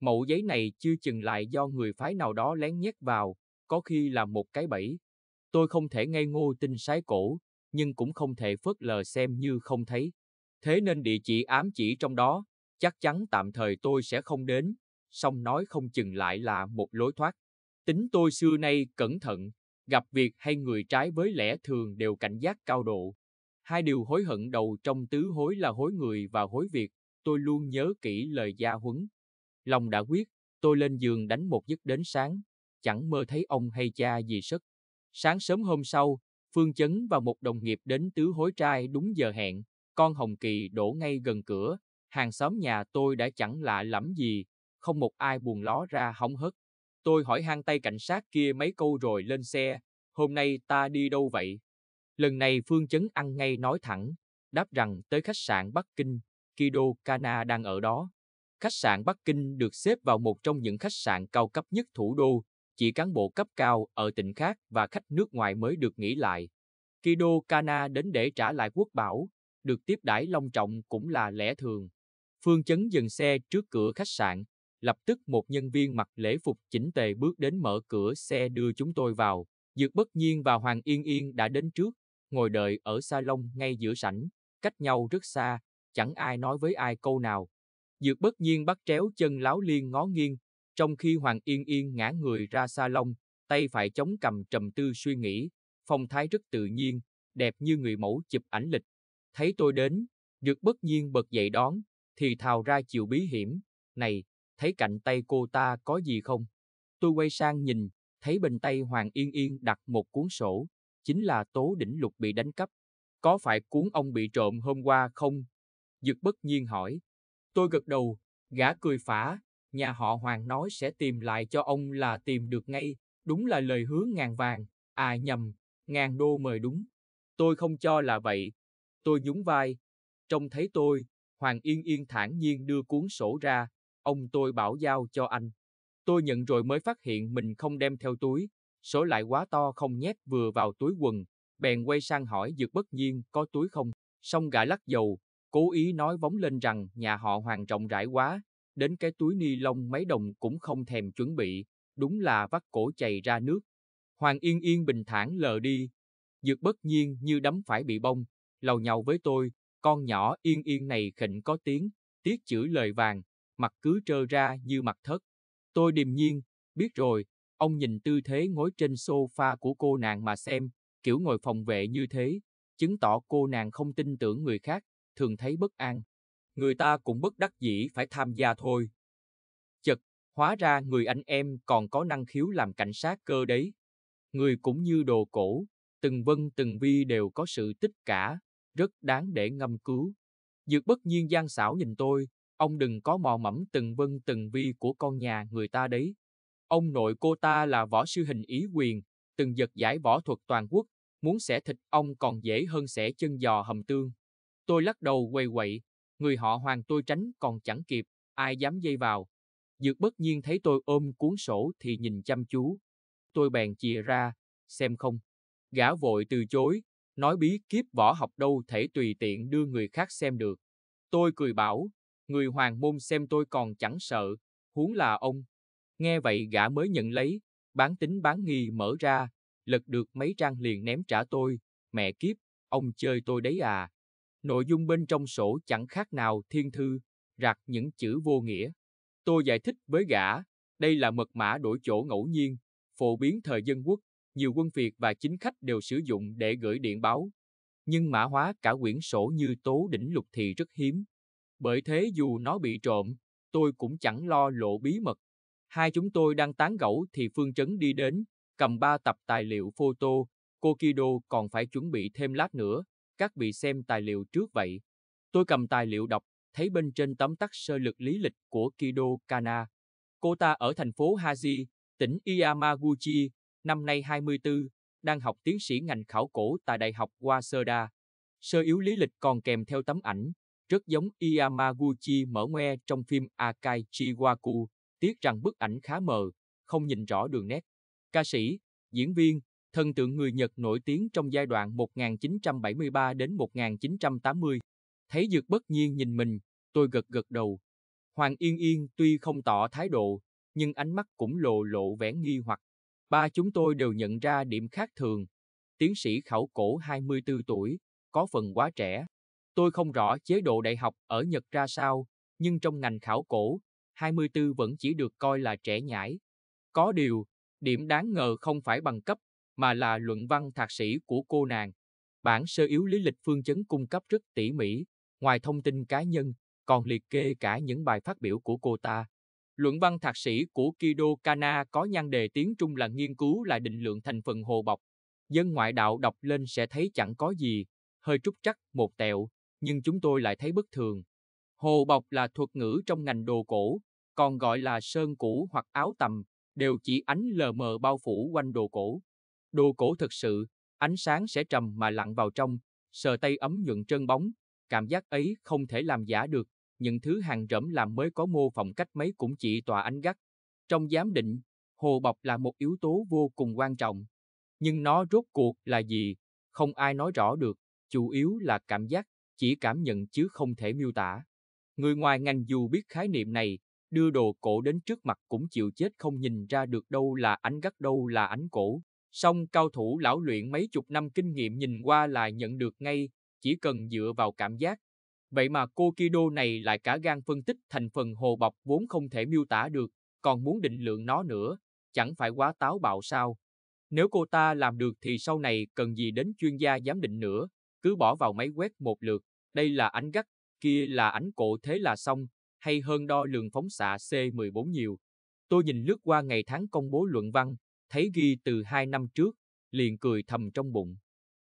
Mẫu giấy này chưa chừng lại do người phái nào đó lén nhét vào, có khi là một cái bẫy. Tôi không thể ngây ngô tin sái cổ, nhưng cũng không thể phớt lờ xem như không thấy thế nên địa chỉ ám chỉ trong đó, chắc chắn tạm thời tôi sẽ không đến, song nói không chừng lại là một lối thoát. Tính tôi xưa nay cẩn thận, gặp việc hay người trái với lẽ thường đều cảnh giác cao độ. Hai điều hối hận đầu trong tứ hối là hối người và hối việc, tôi luôn nhớ kỹ lời gia huấn. Lòng đã quyết, tôi lên giường đánh một giấc đến sáng, chẳng mơ thấy ông hay cha gì sức. Sáng sớm hôm sau, Phương Chấn và một đồng nghiệp đến tứ hối trai đúng giờ hẹn, con hồng kỳ đổ ngay gần cửa, hàng xóm nhà tôi đã chẳng lạ lắm gì, không một ai buồn ló ra hóng hớt. Tôi hỏi hang tay cảnh sát kia mấy câu rồi lên xe, hôm nay ta đi đâu vậy? Lần này Phương Chấn ăn ngay nói thẳng, đáp rằng tới khách sạn Bắc Kinh, Kido Kana đang ở đó. Khách sạn Bắc Kinh được xếp vào một trong những khách sạn cao cấp nhất thủ đô, chỉ cán bộ cấp cao ở tỉnh khác và khách nước ngoài mới được nghỉ lại. Kido Kana đến để trả lại quốc bảo, được tiếp đãi long trọng cũng là lẽ thường. Phương Chấn dừng xe trước cửa khách sạn, lập tức một nhân viên mặc lễ phục chỉnh tề bước đến mở cửa xe đưa chúng tôi vào. Dược Bất Nhiên và Hoàng Yên Yên đã đến trước, ngồi đợi ở salon ngay giữa sảnh, cách nhau rất xa, chẳng ai nói với ai câu nào. Dược Bất Nhiên bắt tréo chân láo liên ngó nghiêng, trong khi Hoàng Yên Yên ngã người ra salon, tay phải chống cầm trầm tư suy nghĩ, phong thái rất tự nhiên, đẹp như người mẫu chụp ảnh lịch Thấy tôi đến, Dược bất nhiên bật dậy đón, thì thào ra chiều bí hiểm. Này, thấy cạnh tay cô ta có gì không? Tôi quay sang nhìn, thấy bên tay Hoàng Yên Yên đặt một cuốn sổ, chính là tố đỉnh lục bị đánh cắp. Có phải cuốn ông bị trộm hôm qua không? Dược bất nhiên hỏi. Tôi gật đầu, gã cười phả, nhà họ Hoàng nói sẽ tìm lại cho ông là tìm được ngay, đúng là lời hứa ngàn vàng, à nhầm, ngàn đô mời đúng. Tôi không cho là vậy, Tôi nhún vai. Trông thấy tôi, Hoàng Yên Yên thản nhiên đưa cuốn sổ ra, ông tôi bảo giao cho anh. Tôi nhận rồi mới phát hiện mình không đem theo túi, sổ lại quá to không nhét vừa vào túi quần, bèn quay sang hỏi dược bất nhiên có túi không. Xong gã lắc dầu, cố ý nói vóng lên rằng nhà họ Hoàng rộng rãi quá, đến cái túi ni lông mấy đồng cũng không thèm chuẩn bị, đúng là vắt cổ chày ra nước. Hoàng Yên Yên bình thản lờ đi, dược bất nhiên như đấm phải bị bông, lầu nhau với tôi, con nhỏ yên yên này khịnh có tiếng, tiếc chữ lời vàng, mặt cứ trơ ra như mặt thất. Tôi điềm nhiên, biết rồi, ông nhìn tư thế ngồi trên sofa của cô nàng mà xem, kiểu ngồi phòng vệ như thế, chứng tỏ cô nàng không tin tưởng người khác, thường thấy bất an. Người ta cũng bất đắc dĩ phải tham gia thôi. Chật, hóa ra người anh em còn có năng khiếu làm cảnh sát cơ đấy. Người cũng như đồ cổ, từng vân từng vi đều có sự tích cả, rất đáng để ngâm cứu. Dược bất nhiên gian xảo nhìn tôi, ông đừng có mò mẫm từng vân từng vi của con nhà người ta đấy. Ông nội cô ta là võ sư hình ý quyền, từng giật giải võ thuật toàn quốc, muốn xẻ thịt ông còn dễ hơn xẻ chân giò hầm tương. Tôi lắc đầu quay quậy, người họ hoàng tôi tránh còn chẳng kịp, ai dám dây vào. Dược bất nhiên thấy tôi ôm cuốn sổ thì nhìn chăm chú. Tôi bèn chìa ra, xem không. Gã vội từ chối, nói bí kíp võ học đâu thể tùy tiện đưa người khác xem được. Tôi cười bảo, người hoàng môn xem tôi còn chẳng sợ, huống là ông. Nghe vậy gã mới nhận lấy, bán tính bán nghi mở ra, lật được mấy trang liền ném trả tôi, mẹ kiếp, ông chơi tôi đấy à. Nội dung bên trong sổ chẳng khác nào thiên thư, rạc những chữ vô nghĩa. Tôi giải thích với gã, đây là mật mã đổi chỗ ngẫu nhiên, phổ biến thời dân quốc nhiều quân Việt và chính khách đều sử dụng để gửi điện báo. Nhưng mã hóa cả quyển sổ như tố đỉnh lục thì rất hiếm. Bởi thế dù nó bị trộm, tôi cũng chẳng lo lộ bí mật. Hai chúng tôi đang tán gẫu thì Phương Trấn đi đến, cầm ba tập tài liệu photo, cô Kido còn phải chuẩn bị thêm lát nữa, các vị xem tài liệu trước vậy. Tôi cầm tài liệu đọc, thấy bên trên tấm tắt sơ lược lý lịch của Kido Kana. Cô ta ở thành phố Haji, tỉnh Yamaguchi, năm nay 24, đang học tiến sĩ ngành khảo cổ tại Đại học Waseda. Sơ yếu lý lịch còn kèm theo tấm ảnh, rất giống Yamaguchi mở ngoe trong phim Akai Chiwaku, tiếc rằng bức ảnh khá mờ, không nhìn rõ đường nét. Ca sĩ, diễn viên, thần tượng người Nhật nổi tiếng trong giai đoạn 1973 đến 1980. Thấy Dược bất nhiên nhìn mình, tôi gật gật đầu. Hoàng Yên Yên tuy không tỏ thái độ, nhưng ánh mắt cũng lộ lộ vẻ nghi hoặc. Ba chúng tôi đều nhận ra điểm khác thường. Tiến sĩ khảo cổ 24 tuổi, có phần quá trẻ. Tôi không rõ chế độ đại học ở Nhật ra sao, nhưng trong ngành khảo cổ, 24 vẫn chỉ được coi là trẻ nhãi. Có điều, điểm đáng ngờ không phải bằng cấp, mà là luận văn thạc sĩ của cô nàng. Bản sơ yếu lý lịch phương chấn cung cấp rất tỉ mỉ, ngoài thông tin cá nhân, còn liệt kê cả những bài phát biểu của cô ta. Luận văn thạc sĩ của Kido Kana có nhan đề tiếng Trung là nghiên cứu lại định lượng thành phần hồ bọc. Dân ngoại đạo đọc lên sẽ thấy chẳng có gì, hơi trúc trắc, một tẹo, nhưng chúng tôi lại thấy bất thường. Hồ bọc là thuật ngữ trong ngành đồ cổ, còn gọi là sơn cũ hoặc áo tầm, đều chỉ ánh lờ mờ bao phủ quanh đồ cổ. Đồ cổ thực sự, ánh sáng sẽ trầm mà lặn vào trong, sờ tay ấm nhuận trơn bóng, cảm giác ấy không thể làm giả được, những thứ hàng rẫm làm mới có mô phỏng cách mấy cũng chỉ tòa ánh gắt. Trong giám định, hồ bọc là một yếu tố vô cùng quan trọng. Nhưng nó rốt cuộc là gì, không ai nói rõ được, chủ yếu là cảm giác, chỉ cảm nhận chứ không thể miêu tả. Người ngoài ngành dù biết khái niệm này, đưa đồ cổ đến trước mặt cũng chịu chết không nhìn ra được đâu là ánh gắt đâu là ánh cổ. Song cao thủ lão luyện mấy chục năm kinh nghiệm nhìn qua là nhận được ngay, chỉ cần dựa vào cảm giác, Vậy mà cô Kido này lại cả gan phân tích thành phần hồ bọc vốn không thể miêu tả được, còn muốn định lượng nó nữa, chẳng phải quá táo bạo sao? Nếu cô ta làm được thì sau này cần gì đến chuyên gia giám định nữa, cứ bỏ vào máy quét một lượt, đây là ánh gắt, kia là ánh cổ thế là xong, hay hơn đo lường phóng xạ C14 nhiều. Tôi nhìn lướt qua ngày tháng công bố luận văn, thấy ghi từ hai năm trước, liền cười thầm trong bụng.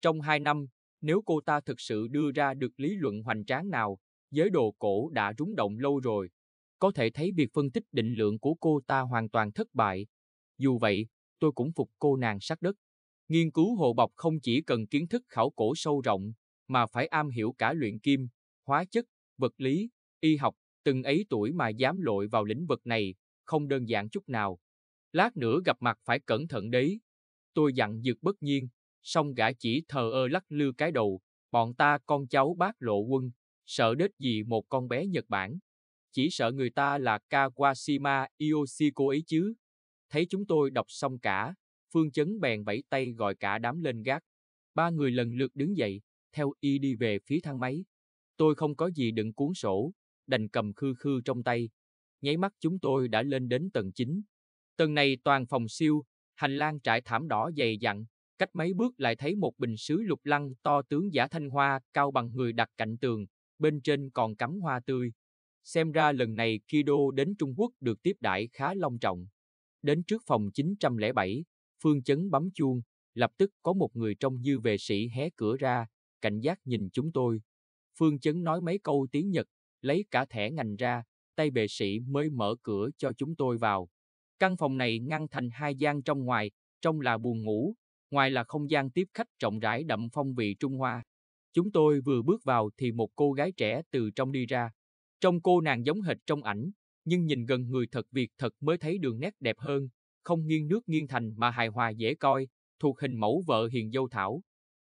Trong hai năm, nếu cô ta thực sự đưa ra được lý luận hoành tráng nào, giới đồ cổ đã rúng động lâu rồi. Có thể thấy việc phân tích định lượng của cô ta hoàn toàn thất bại. Dù vậy, tôi cũng phục cô nàng sát đất. Nghiên cứu hồ bọc không chỉ cần kiến thức khảo cổ sâu rộng, mà phải am hiểu cả luyện kim, hóa chất, vật lý, y học, từng ấy tuổi mà dám lội vào lĩnh vực này, không đơn giản chút nào. Lát nữa gặp mặt phải cẩn thận đấy. Tôi dặn dược bất nhiên song gã chỉ thờ ơ lắc lư cái đầu, bọn ta con cháu bác lộ quân, sợ đết gì một con bé Nhật Bản. Chỉ sợ người ta là Kawashima Ioshiko ấy chứ. Thấy chúng tôi đọc xong cả, Phương Chấn bèn vẫy tay gọi cả đám lên gác. Ba người lần lượt đứng dậy, theo y đi về phía thang máy. Tôi không có gì đựng cuốn sổ, đành cầm khư khư trong tay. Nháy mắt chúng tôi đã lên đến tầng 9. Tầng này toàn phòng siêu, hành lang trải thảm đỏ dày dặn, cách mấy bước lại thấy một bình sứ lục lăng to tướng giả thanh hoa cao bằng người đặt cạnh tường, bên trên còn cắm hoa tươi. Xem ra lần này Kido đến Trung Quốc được tiếp đãi khá long trọng. Đến trước phòng 907, Phương Chấn bấm chuông, lập tức có một người trong như vệ sĩ hé cửa ra, cảnh giác nhìn chúng tôi. Phương Chấn nói mấy câu tiếng Nhật, lấy cả thẻ ngành ra, tay vệ sĩ mới mở cửa cho chúng tôi vào. Căn phòng này ngăn thành hai gian trong ngoài, trong là buồng ngủ, ngoài là không gian tiếp khách rộng rãi đậm phong vị Trung Hoa. Chúng tôi vừa bước vào thì một cô gái trẻ từ trong đi ra. Trong cô nàng giống hệt trong ảnh, nhưng nhìn gần người thật việc thật mới thấy đường nét đẹp hơn, không nghiêng nước nghiêng thành mà hài hòa dễ coi, thuộc hình mẫu vợ hiền dâu thảo.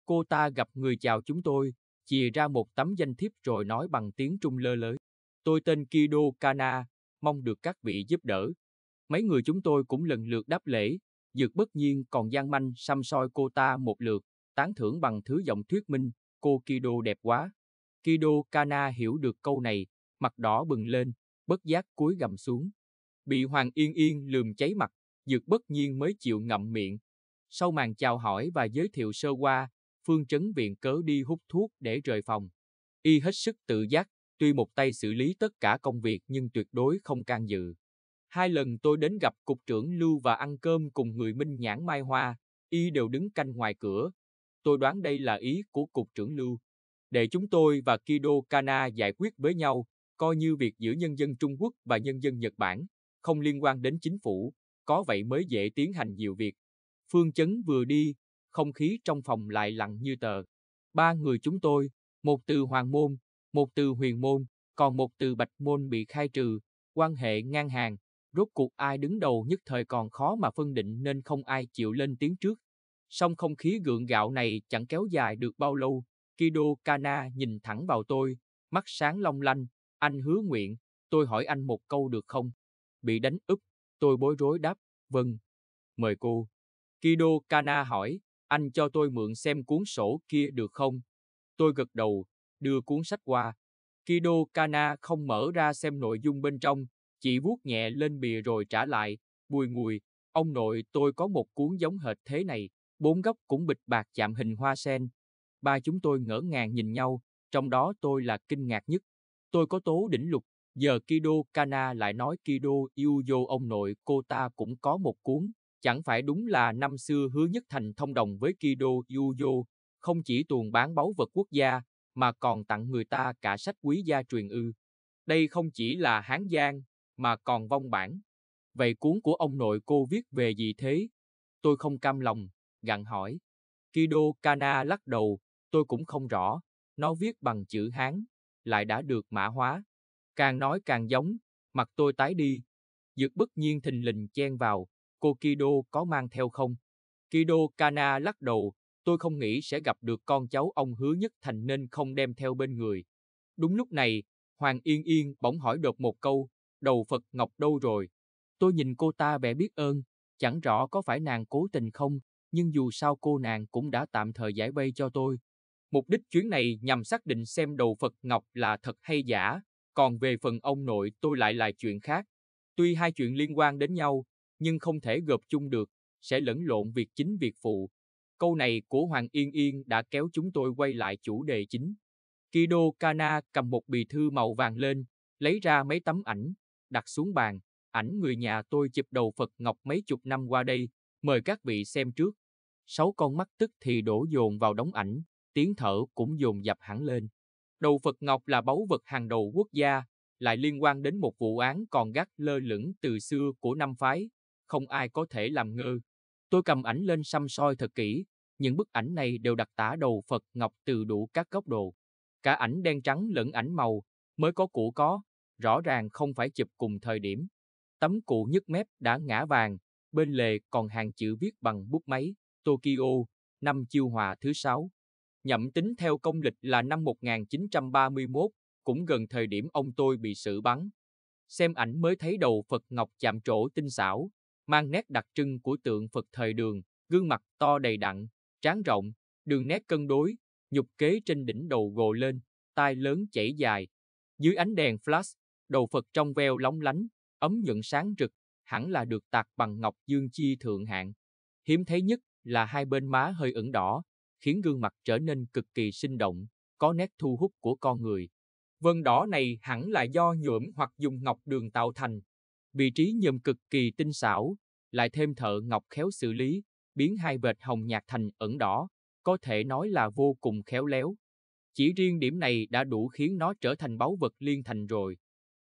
Cô ta gặp người chào chúng tôi, chìa ra một tấm danh thiếp rồi nói bằng tiếng Trung lơ lới. Tôi tên Kido Kana, mong được các vị giúp đỡ. Mấy người chúng tôi cũng lần lượt đáp lễ, Dược bất nhiên còn gian manh xăm soi cô ta một lượt, tán thưởng bằng thứ giọng thuyết minh, cô Kido đẹp quá. Kido Kana hiểu được câu này, mặt đỏ bừng lên, bất giác cúi gầm xuống. Bị Hoàng Yên Yên lườm cháy mặt, Dược bất nhiên mới chịu ngậm miệng. Sau màn chào hỏi và giới thiệu sơ qua, Phương Trấn Viện cớ đi hút thuốc để rời phòng. Y hết sức tự giác, tuy một tay xử lý tất cả công việc nhưng tuyệt đối không can dự. Hai lần tôi đến gặp cục trưởng Lưu và ăn cơm cùng người Minh Nhãn Mai Hoa, y đều đứng canh ngoài cửa. Tôi đoán đây là ý của cục trưởng Lưu. Để chúng tôi và Kido Kana giải quyết với nhau, coi như việc giữa nhân dân Trung Quốc và nhân dân Nhật Bản, không liên quan đến chính phủ, có vậy mới dễ tiến hành nhiều việc. Phương Chấn vừa đi, không khí trong phòng lại lặng như tờ. Ba người chúng tôi, một từ Hoàng Môn, một từ Huyền Môn, còn một từ Bạch Môn bị khai trừ, quan hệ ngang hàng, rốt cuộc ai đứng đầu nhất thời còn khó mà phân định nên không ai chịu lên tiếng trước. Song không khí gượng gạo này chẳng kéo dài được bao lâu, Kido Kana nhìn thẳng vào tôi, mắt sáng long lanh, anh hứa nguyện, tôi hỏi anh một câu được không? Bị đánh úp, tôi bối rối đáp, vâng, mời cô. Kido Kana hỏi, anh cho tôi mượn xem cuốn sổ kia được không? Tôi gật đầu, đưa cuốn sách qua. Kido Kana không mở ra xem nội dung bên trong, chị vuốt nhẹ lên bìa rồi trả lại, bùi ngùi, ông nội tôi có một cuốn giống hệt thế này, bốn góc cũng bịch bạc chạm hình hoa sen. Ba chúng tôi ngỡ ngàng nhìn nhau, trong đó tôi là kinh ngạc nhất. Tôi có tố đỉnh lục, giờ Kido Kana lại nói Kido Yuyo ông nội cô ta cũng có một cuốn. Chẳng phải đúng là năm xưa hứa nhất thành thông đồng với Kido Yuyo, không chỉ tuồn bán báu vật quốc gia, mà còn tặng người ta cả sách quý gia truyền ư. Đây không chỉ là Hán Giang, mà còn vong bản. Vậy cuốn của ông nội cô viết về gì thế? Tôi không cam lòng, gặng hỏi. Kido Kana lắc đầu, tôi cũng không rõ. Nó viết bằng chữ Hán, lại đã được mã hóa. Càng nói càng giống, mặt tôi tái đi. Dược bất nhiên thình lình chen vào, cô Kido có mang theo không? Kido Kana lắc đầu, tôi không nghĩ sẽ gặp được con cháu ông hứa nhất thành nên không đem theo bên người. Đúng lúc này, Hoàng Yên Yên bỗng hỏi đột một câu, đầu Phật Ngọc đâu rồi? Tôi nhìn cô ta vẻ biết ơn, chẳng rõ có phải nàng cố tình không, nhưng dù sao cô nàng cũng đã tạm thời giải vây cho tôi. Mục đích chuyến này nhằm xác định xem đầu Phật Ngọc là thật hay giả, còn về phần ông nội tôi lại là chuyện khác. Tuy hai chuyện liên quan đến nhau, nhưng không thể gộp chung được, sẽ lẫn lộn việc chính việc phụ. Câu này của Hoàng Yên Yên đã kéo chúng tôi quay lại chủ đề chính. Kido Kana cầm một bì thư màu vàng lên, lấy ra mấy tấm ảnh, đặt xuống bàn, ảnh người nhà tôi chụp đầu Phật Ngọc mấy chục năm qua đây, mời các vị xem trước. Sáu con mắt tức thì đổ dồn vào đống ảnh, tiếng thở cũng dồn dập hẳn lên. Đầu Phật Ngọc là báu vật hàng đầu quốc gia, lại liên quan đến một vụ án còn gắt lơ lửng từ xưa của năm phái, không ai có thể làm ngơ. Tôi cầm ảnh lên xăm soi thật kỹ, những bức ảnh này đều đặt tả đầu Phật Ngọc từ đủ các góc độ. Cả ảnh đen trắng lẫn ảnh màu, mới có cũ có, rõ ràng không phải chụp cùng thời điểm. Tấm cụ nhất mép đã ngã vàng, bên lề còn hàng chữ viết bằng bút máy, Tokyo, năm chiêu hòa thứ sáu. Nhậm tính theo công lịch là năm 1931, cũng gần thời điểm ông tôi bị xử bắn. Xem ảnh mới thấy đầu Phật Ngọc chạm trổ tinh xảo, mang nét đặc trưng của tượng Phật thời đường, gương mặt to đầy đặn, trán rộng, đường nét cân đối, nhục kế trên đỉnh đầu gồ lên, tai lớn chảy dài. Dưới ánh đèn flash, Đầu Phật trong veo lóng lánh, ấm nhuận sáng rực, hẳn là được tạc bằng ngọc dương chi thượng hạng. Hiếm thấy nhất là hai bên má hơi ửng đỏ, khiến gương mặt trở nên cực kỳ sinh động, có nét thu hút của con người. Vân đỏ này hẳn là do nhuộm hoặc dùng ngọc đường tạo thành. Vị trí nhôm cực kỳ tinh xảo, lại thêm thợ ngọc khéo xử lý, biến hai vệt hồng nhạt thành ẩn đỏ, có thể nói là vô cùng khéo léo. Chỉ riêng điểm này đã đủ khiến nó trở thành báu vật liên thành rồi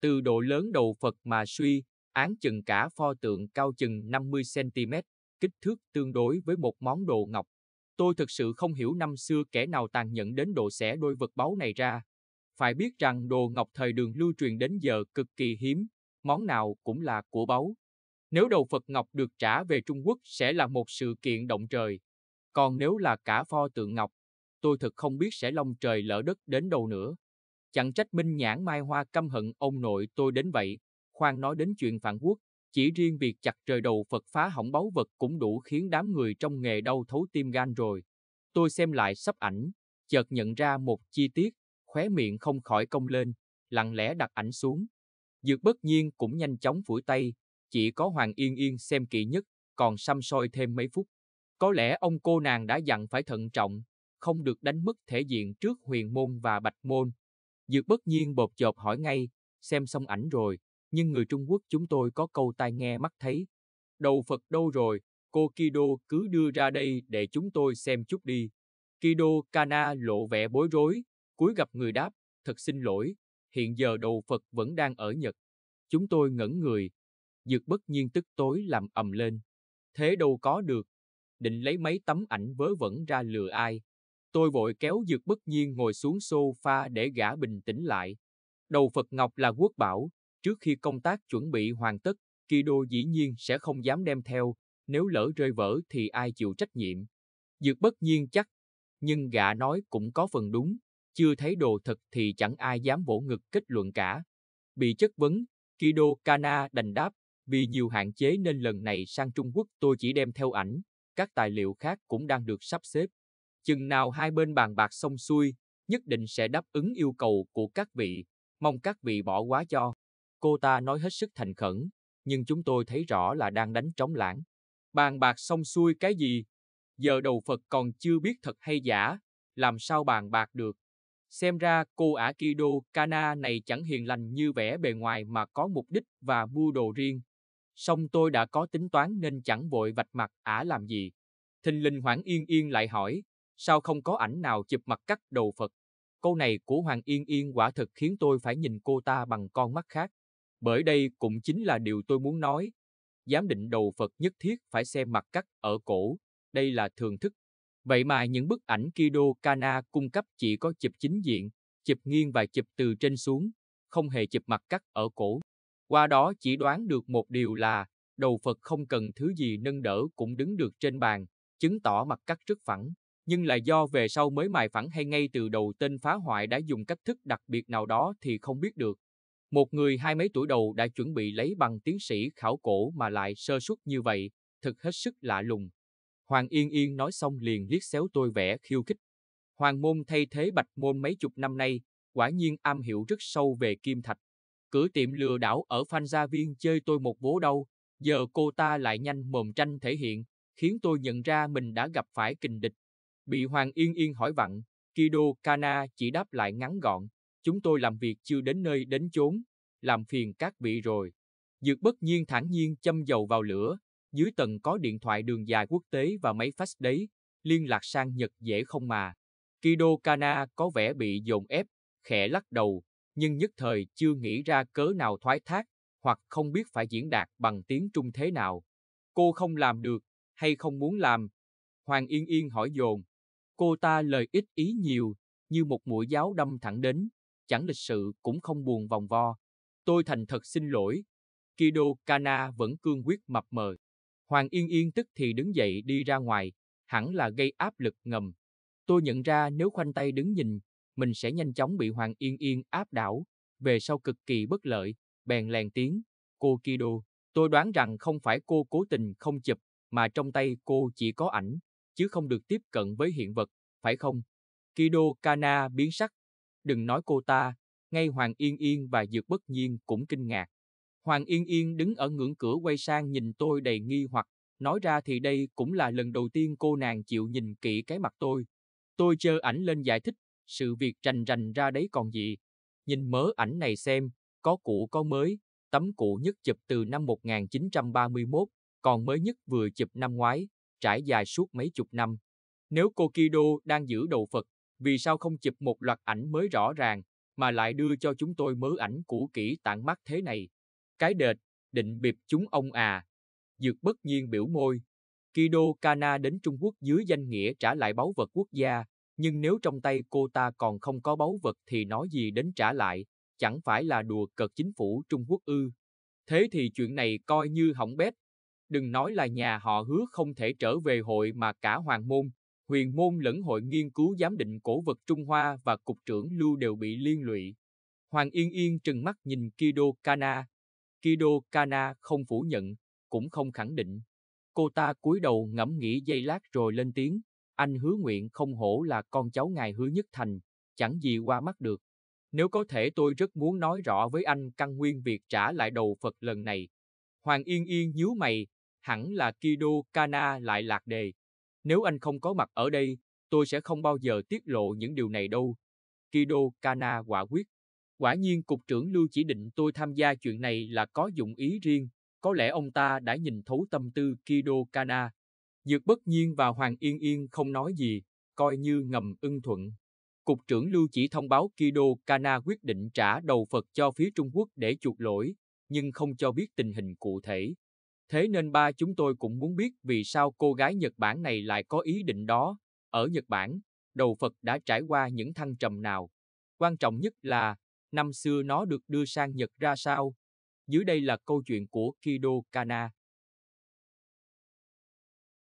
từ độ lớn đầu Phật mà suy, án chừng cả pho tượng cao chừng 50cm, kích thước tương đối với một món đồ ngọc. Tôi thực sự không hiểu năm xưa kẻ nào tàn nhẫn đến độ xẻ đôi vật báu này ra. Phải biết rằng đồ ngọc thời đường lưu truyền đến giờ cực kỳ hiếm, món nào cũng là của báu. Nếu đầu Phật Ngọc được trả về Trung Quốc sẽ là một sự kiện động trời. Còn nếu là cả pho tượng Ngọc, tôi thật không biết sẽ long trời lỡ đất đến đâu nữa. Chẳng trách Minh Nhãn Mai Hoa căm hận ông nội tôi đến vậy. Khoan nói đến chuyện phản quốc, chỉ riêng việc chặt trời đầu Phật phá hỏng báu vật cũng đủ khiến đám người trong nghề đau thấu tim gan rồi. Tôi xem lại sắp ảnh, chợt nhận ra một chi tiết, khóe miệng không khỏi cong lên, lặng lẽ đặt ảnh xuống. Dược bất nhiên cũng nhanh chóng phủi tay, chỉ có Hoàng Yên Yên xem kỹ nhất, còn xăm soi thêm mấy phút. Có lẽ ông cô nàng đã dặn phải thận trọng, không được đánh mất thể diện trước huyền môn và bạch môn, Dược bất nhiên bột chộp hỏi ngay, xem xong ảnh rồi, nhưng người Trung Quốc chúng tôi có câu tai nghe mắt thấy. Đầu Phật đâu rồi, cô Kido cứ đưa ra đây để chúng tôi xem chút đi. Kido Kana lộ vẻ bối rối, cuối gặp người đáp, thật xin lỗi, hiện giờ đầu Phật vẫn đang ở Nhật. Chúng tôi ngẩn người, dược bất nhiên tức tối làm ầm lên. Thế đâu có được, định lấy mấy tấm ảnh vớ vẩn ra lừa ai. Tôi vội kéo dược bất nhiên ngồi xuống sofa để gã bình tĩnh lại. Đầu Phật Ngọc là quốc bảo, trước khi công tác chuẩn bị hoàn tất, Kido dĩ nhiên sẽ không dám đem theo, nếu lỡ rơi vỡ thì ai chịu trách nhiệm. Dược bất nhiên chắc, nhưng gã nói cũng có phần đúng, chưa thấy đồ thật thì chẳng ai dám vỗ ngực kết luận cả. Bị chất vấn, Kido Kana đành đáp, vì nhiều hạn chế nên lần này sang Trung Quốc tôi chỉ đem theo ảnh, các tài liệu khác cũng đang được sắp xếp chừng nào hai bên bàn bạc xong xuôi, nhất định sẽ đáp ứng yêu cầu của các vị, mong các vị bỏ quá cho. Cô ta nói hết sức thành khẩn, nhưng chúng tôi thấy rõ là đang đánh trống lãng. Bàn bạc xong xuôi cái gì? Giờ đầu Phật còn chưa biết thật hay giả, làm sao bàn bạc được? Xem ra cô ả Kido Kana này chẳng hiền lành như vẻ bề ngoài mà có mục đích và mua đồ riêng. Song tôi đã có tính toán nên chẳng vội vạch mặt ả làm gì. Thình linh hoảng yên yên lại hỏi, sao không có ảnh nào chụp mặt cắt đầu Phật. Câu này của Hoàng Yên Yên quả thực khiến tôi phải nhìn cô ta bằng con mắt khác. Bởi đây cũng chính là điều tôi muốn nói. Giám định đầu Phật nhất thiết phải xem mặt cắt ở cổ, đây là thường thức. Vậy mà những bức ảnh Kido Kana cung cấp chỉ có chụp chính diện, chụp nghiêng và chụp từ trên xuống, không hề chụp mặt cắt ở cổ. Qua đó chỉ đoán được một điều là đầu Phật không cần thứ gì nâng đỡ cũng đứng được trên bàn, chứng tỏ mặt cắt rất phẳng nhưng là do về sau mới mài phẳng hay ngay từ đầu tên phá hoại đã dùng cách thức đặc biệt nào đó thì không biết được. Một người hai mấy tuổi đầu đã chuẩn bị lấy bằng tiến sĩ khảo cổ mà lại sơ suất như vậy, thật hết sức lạ lùng. Hoàng Yên Yên nói xong liền liếc xéo tôi vẻ khiêu khích. Hoàng môn thay thế bạch môn mấy chục năm nay, quả nhiên am hiểu rất sâu về kim thạch. cử tiệm lừa đảo ở Phan Gia Viên chơi tôi một vố đâu, giờ cô ta lại nhanh mồm tranh thể hiện, khiến tôi nhận ra mình đã gặp phải kình địch Bị Hoàng Yên Yên hỏi vặn, Kido Kana chỉ đáp lại ngắn gọn, chúng tôi làm việc chưa đến nơi đến chốn, làm phiền các vị rồi. Dược bất nhiên thản nhiên châm dầu vào lửa, dưới tầng có điện thoại đường dài quốc tế và máy fax đấy, liên lạc sang Nhật dễ không mà. Kido Kana có vẻ bị dồn ép, khẽ lắc đầu, nhưng nhất thời chưa nghĩ ra cớ nào thoái thác, hoặc không biết phải diễn đạt bằng tiếng Trung thế nào. Cô không làm được, hay không muốn làm? Hoàng Yên Yên hỏi dồn, Cô ta lời ít ý nhiều, như một mũi giáo đâm thẳng đến, chẳng lịch sự cũng không buồn vòng vo. Tôi thành thật xin lỗi. Kido Kana vẫn cương quyết mập mờ. Hoàng Yên Yên tức thì đứng dậy đi ra ngoài, hẳn là gây áp lực ngầm. Tôi nhận ra nếu khoanh tay đứng nhìn, mình sẽ nhanh chóng bị Hoàng Yên Yên áp đảo, về sau cực kỳ bất lợi, bèn lèn tiếng. Cô Kido, tôi đoán rằng không phải cô cố tình không chụp, mà trong tay cô chỉ có ảnh chứ không được tiếp cận với hiện vật, phải không? Kido Kana biến sắc. Đừng nói cô ta, ngay Hoàng Yên Yên và Dược Bất Nhiên cũng kinh ngạc. Hoàng Yên Yên đứng ở ngưỡng cửa quay sang nhìn tôi đầy nghi hoặc, nói ra thì đây cũng là lần đầu tiên cô nàng chịu nhìn kỹ cái mặt tôi. Tôi chơ ảnh lên giải thích, sự việc rành rành ra đấy còn gì. Nhìn mớ ảnh này xem, có cũ có mới, tấm cũ nhất chụp từ năm 1931, còn mới nhất vừa chụp năm ngoái, trải dài suốt mấy chục năm. Nếu cô Kido đang giữ đầu Phật, vì sao không chụp một loạt ảnh mới rõ ràng, mà lại đưa cho chúng tôi mớ ảnh cũ kỹ tản mắt thế này? Cái đệt, định bịp chúng ông à. Dược bất nhiên biểu môi. Kido Kana đến Trung Quốc dưới danh nghĩa trả lại báu vật quốc gia, nhưng nếu trong tay cô ta còn không có báu vật thì nói gì đến trả lại, chẳng phải là đùa cợt chính phủ Trung Quốc ư. Thế thì chuyện này coi như hỏng bét, đừng nói là nhà họ hứa không thể trở về hội mà cả hoàng môn, huyền môn lẫn hội nghiên cứu giám định cổ vật Trung Hoa và cục trưởng Lưu đều bị liên lụy. Hoàng Yên Yên trừng mắt nhìn Kido Kana. Kido Kana không phủ nhận, cũng không khẳng định. Cô ta cúi đầu ngẫm nghĩ giây lát rồi lên tiếng, anh hứa nguyện không hổ là con cháu ngài hứa nhất thành, chẳng gì qua mắt được. Nếu có thể tôi rất muốn nói rõ với anh căn nguyên việc trả lại đầu Phật lần này. Hoàng Yên Yên nhíu mày, hẳn là Kido Kana lại lạc đề. Nếu anh không có mặt ở đây, tôi sẽ không bao giờ tiết lộ những điều này đâu. Kido Kana quả quyết. Quả nhiên cục trưởng Lưu chỉ định tôi tham gia chuyện này là có dụng ý riêng, có lẽ ông ta đã nhìn thấu tâm tư Kido Kana. Dược bất nhiên và Hoàng Yên Yên không nói gì, coi như ngầm ưng thuận. Cục trưởng Lưu chỉ thông báo Kido Kana quyết định trả đầu Phật cho phía Trung Quốc để chuộc lỗi, nhưng không cho biết tình hình cụ thể. Thế nên ba chúng tôi cũng muốn biết vì sao cô gái Nhật Bản này lại có ý định đó. Ở Nhật Bản, đầu Phật đã trải qua những thăng trầm nào. Quan trọng nhất là, năm xưa nó được đưa sang Nhật ra sao? Dưới đây là câu chuyện của Kido Kana.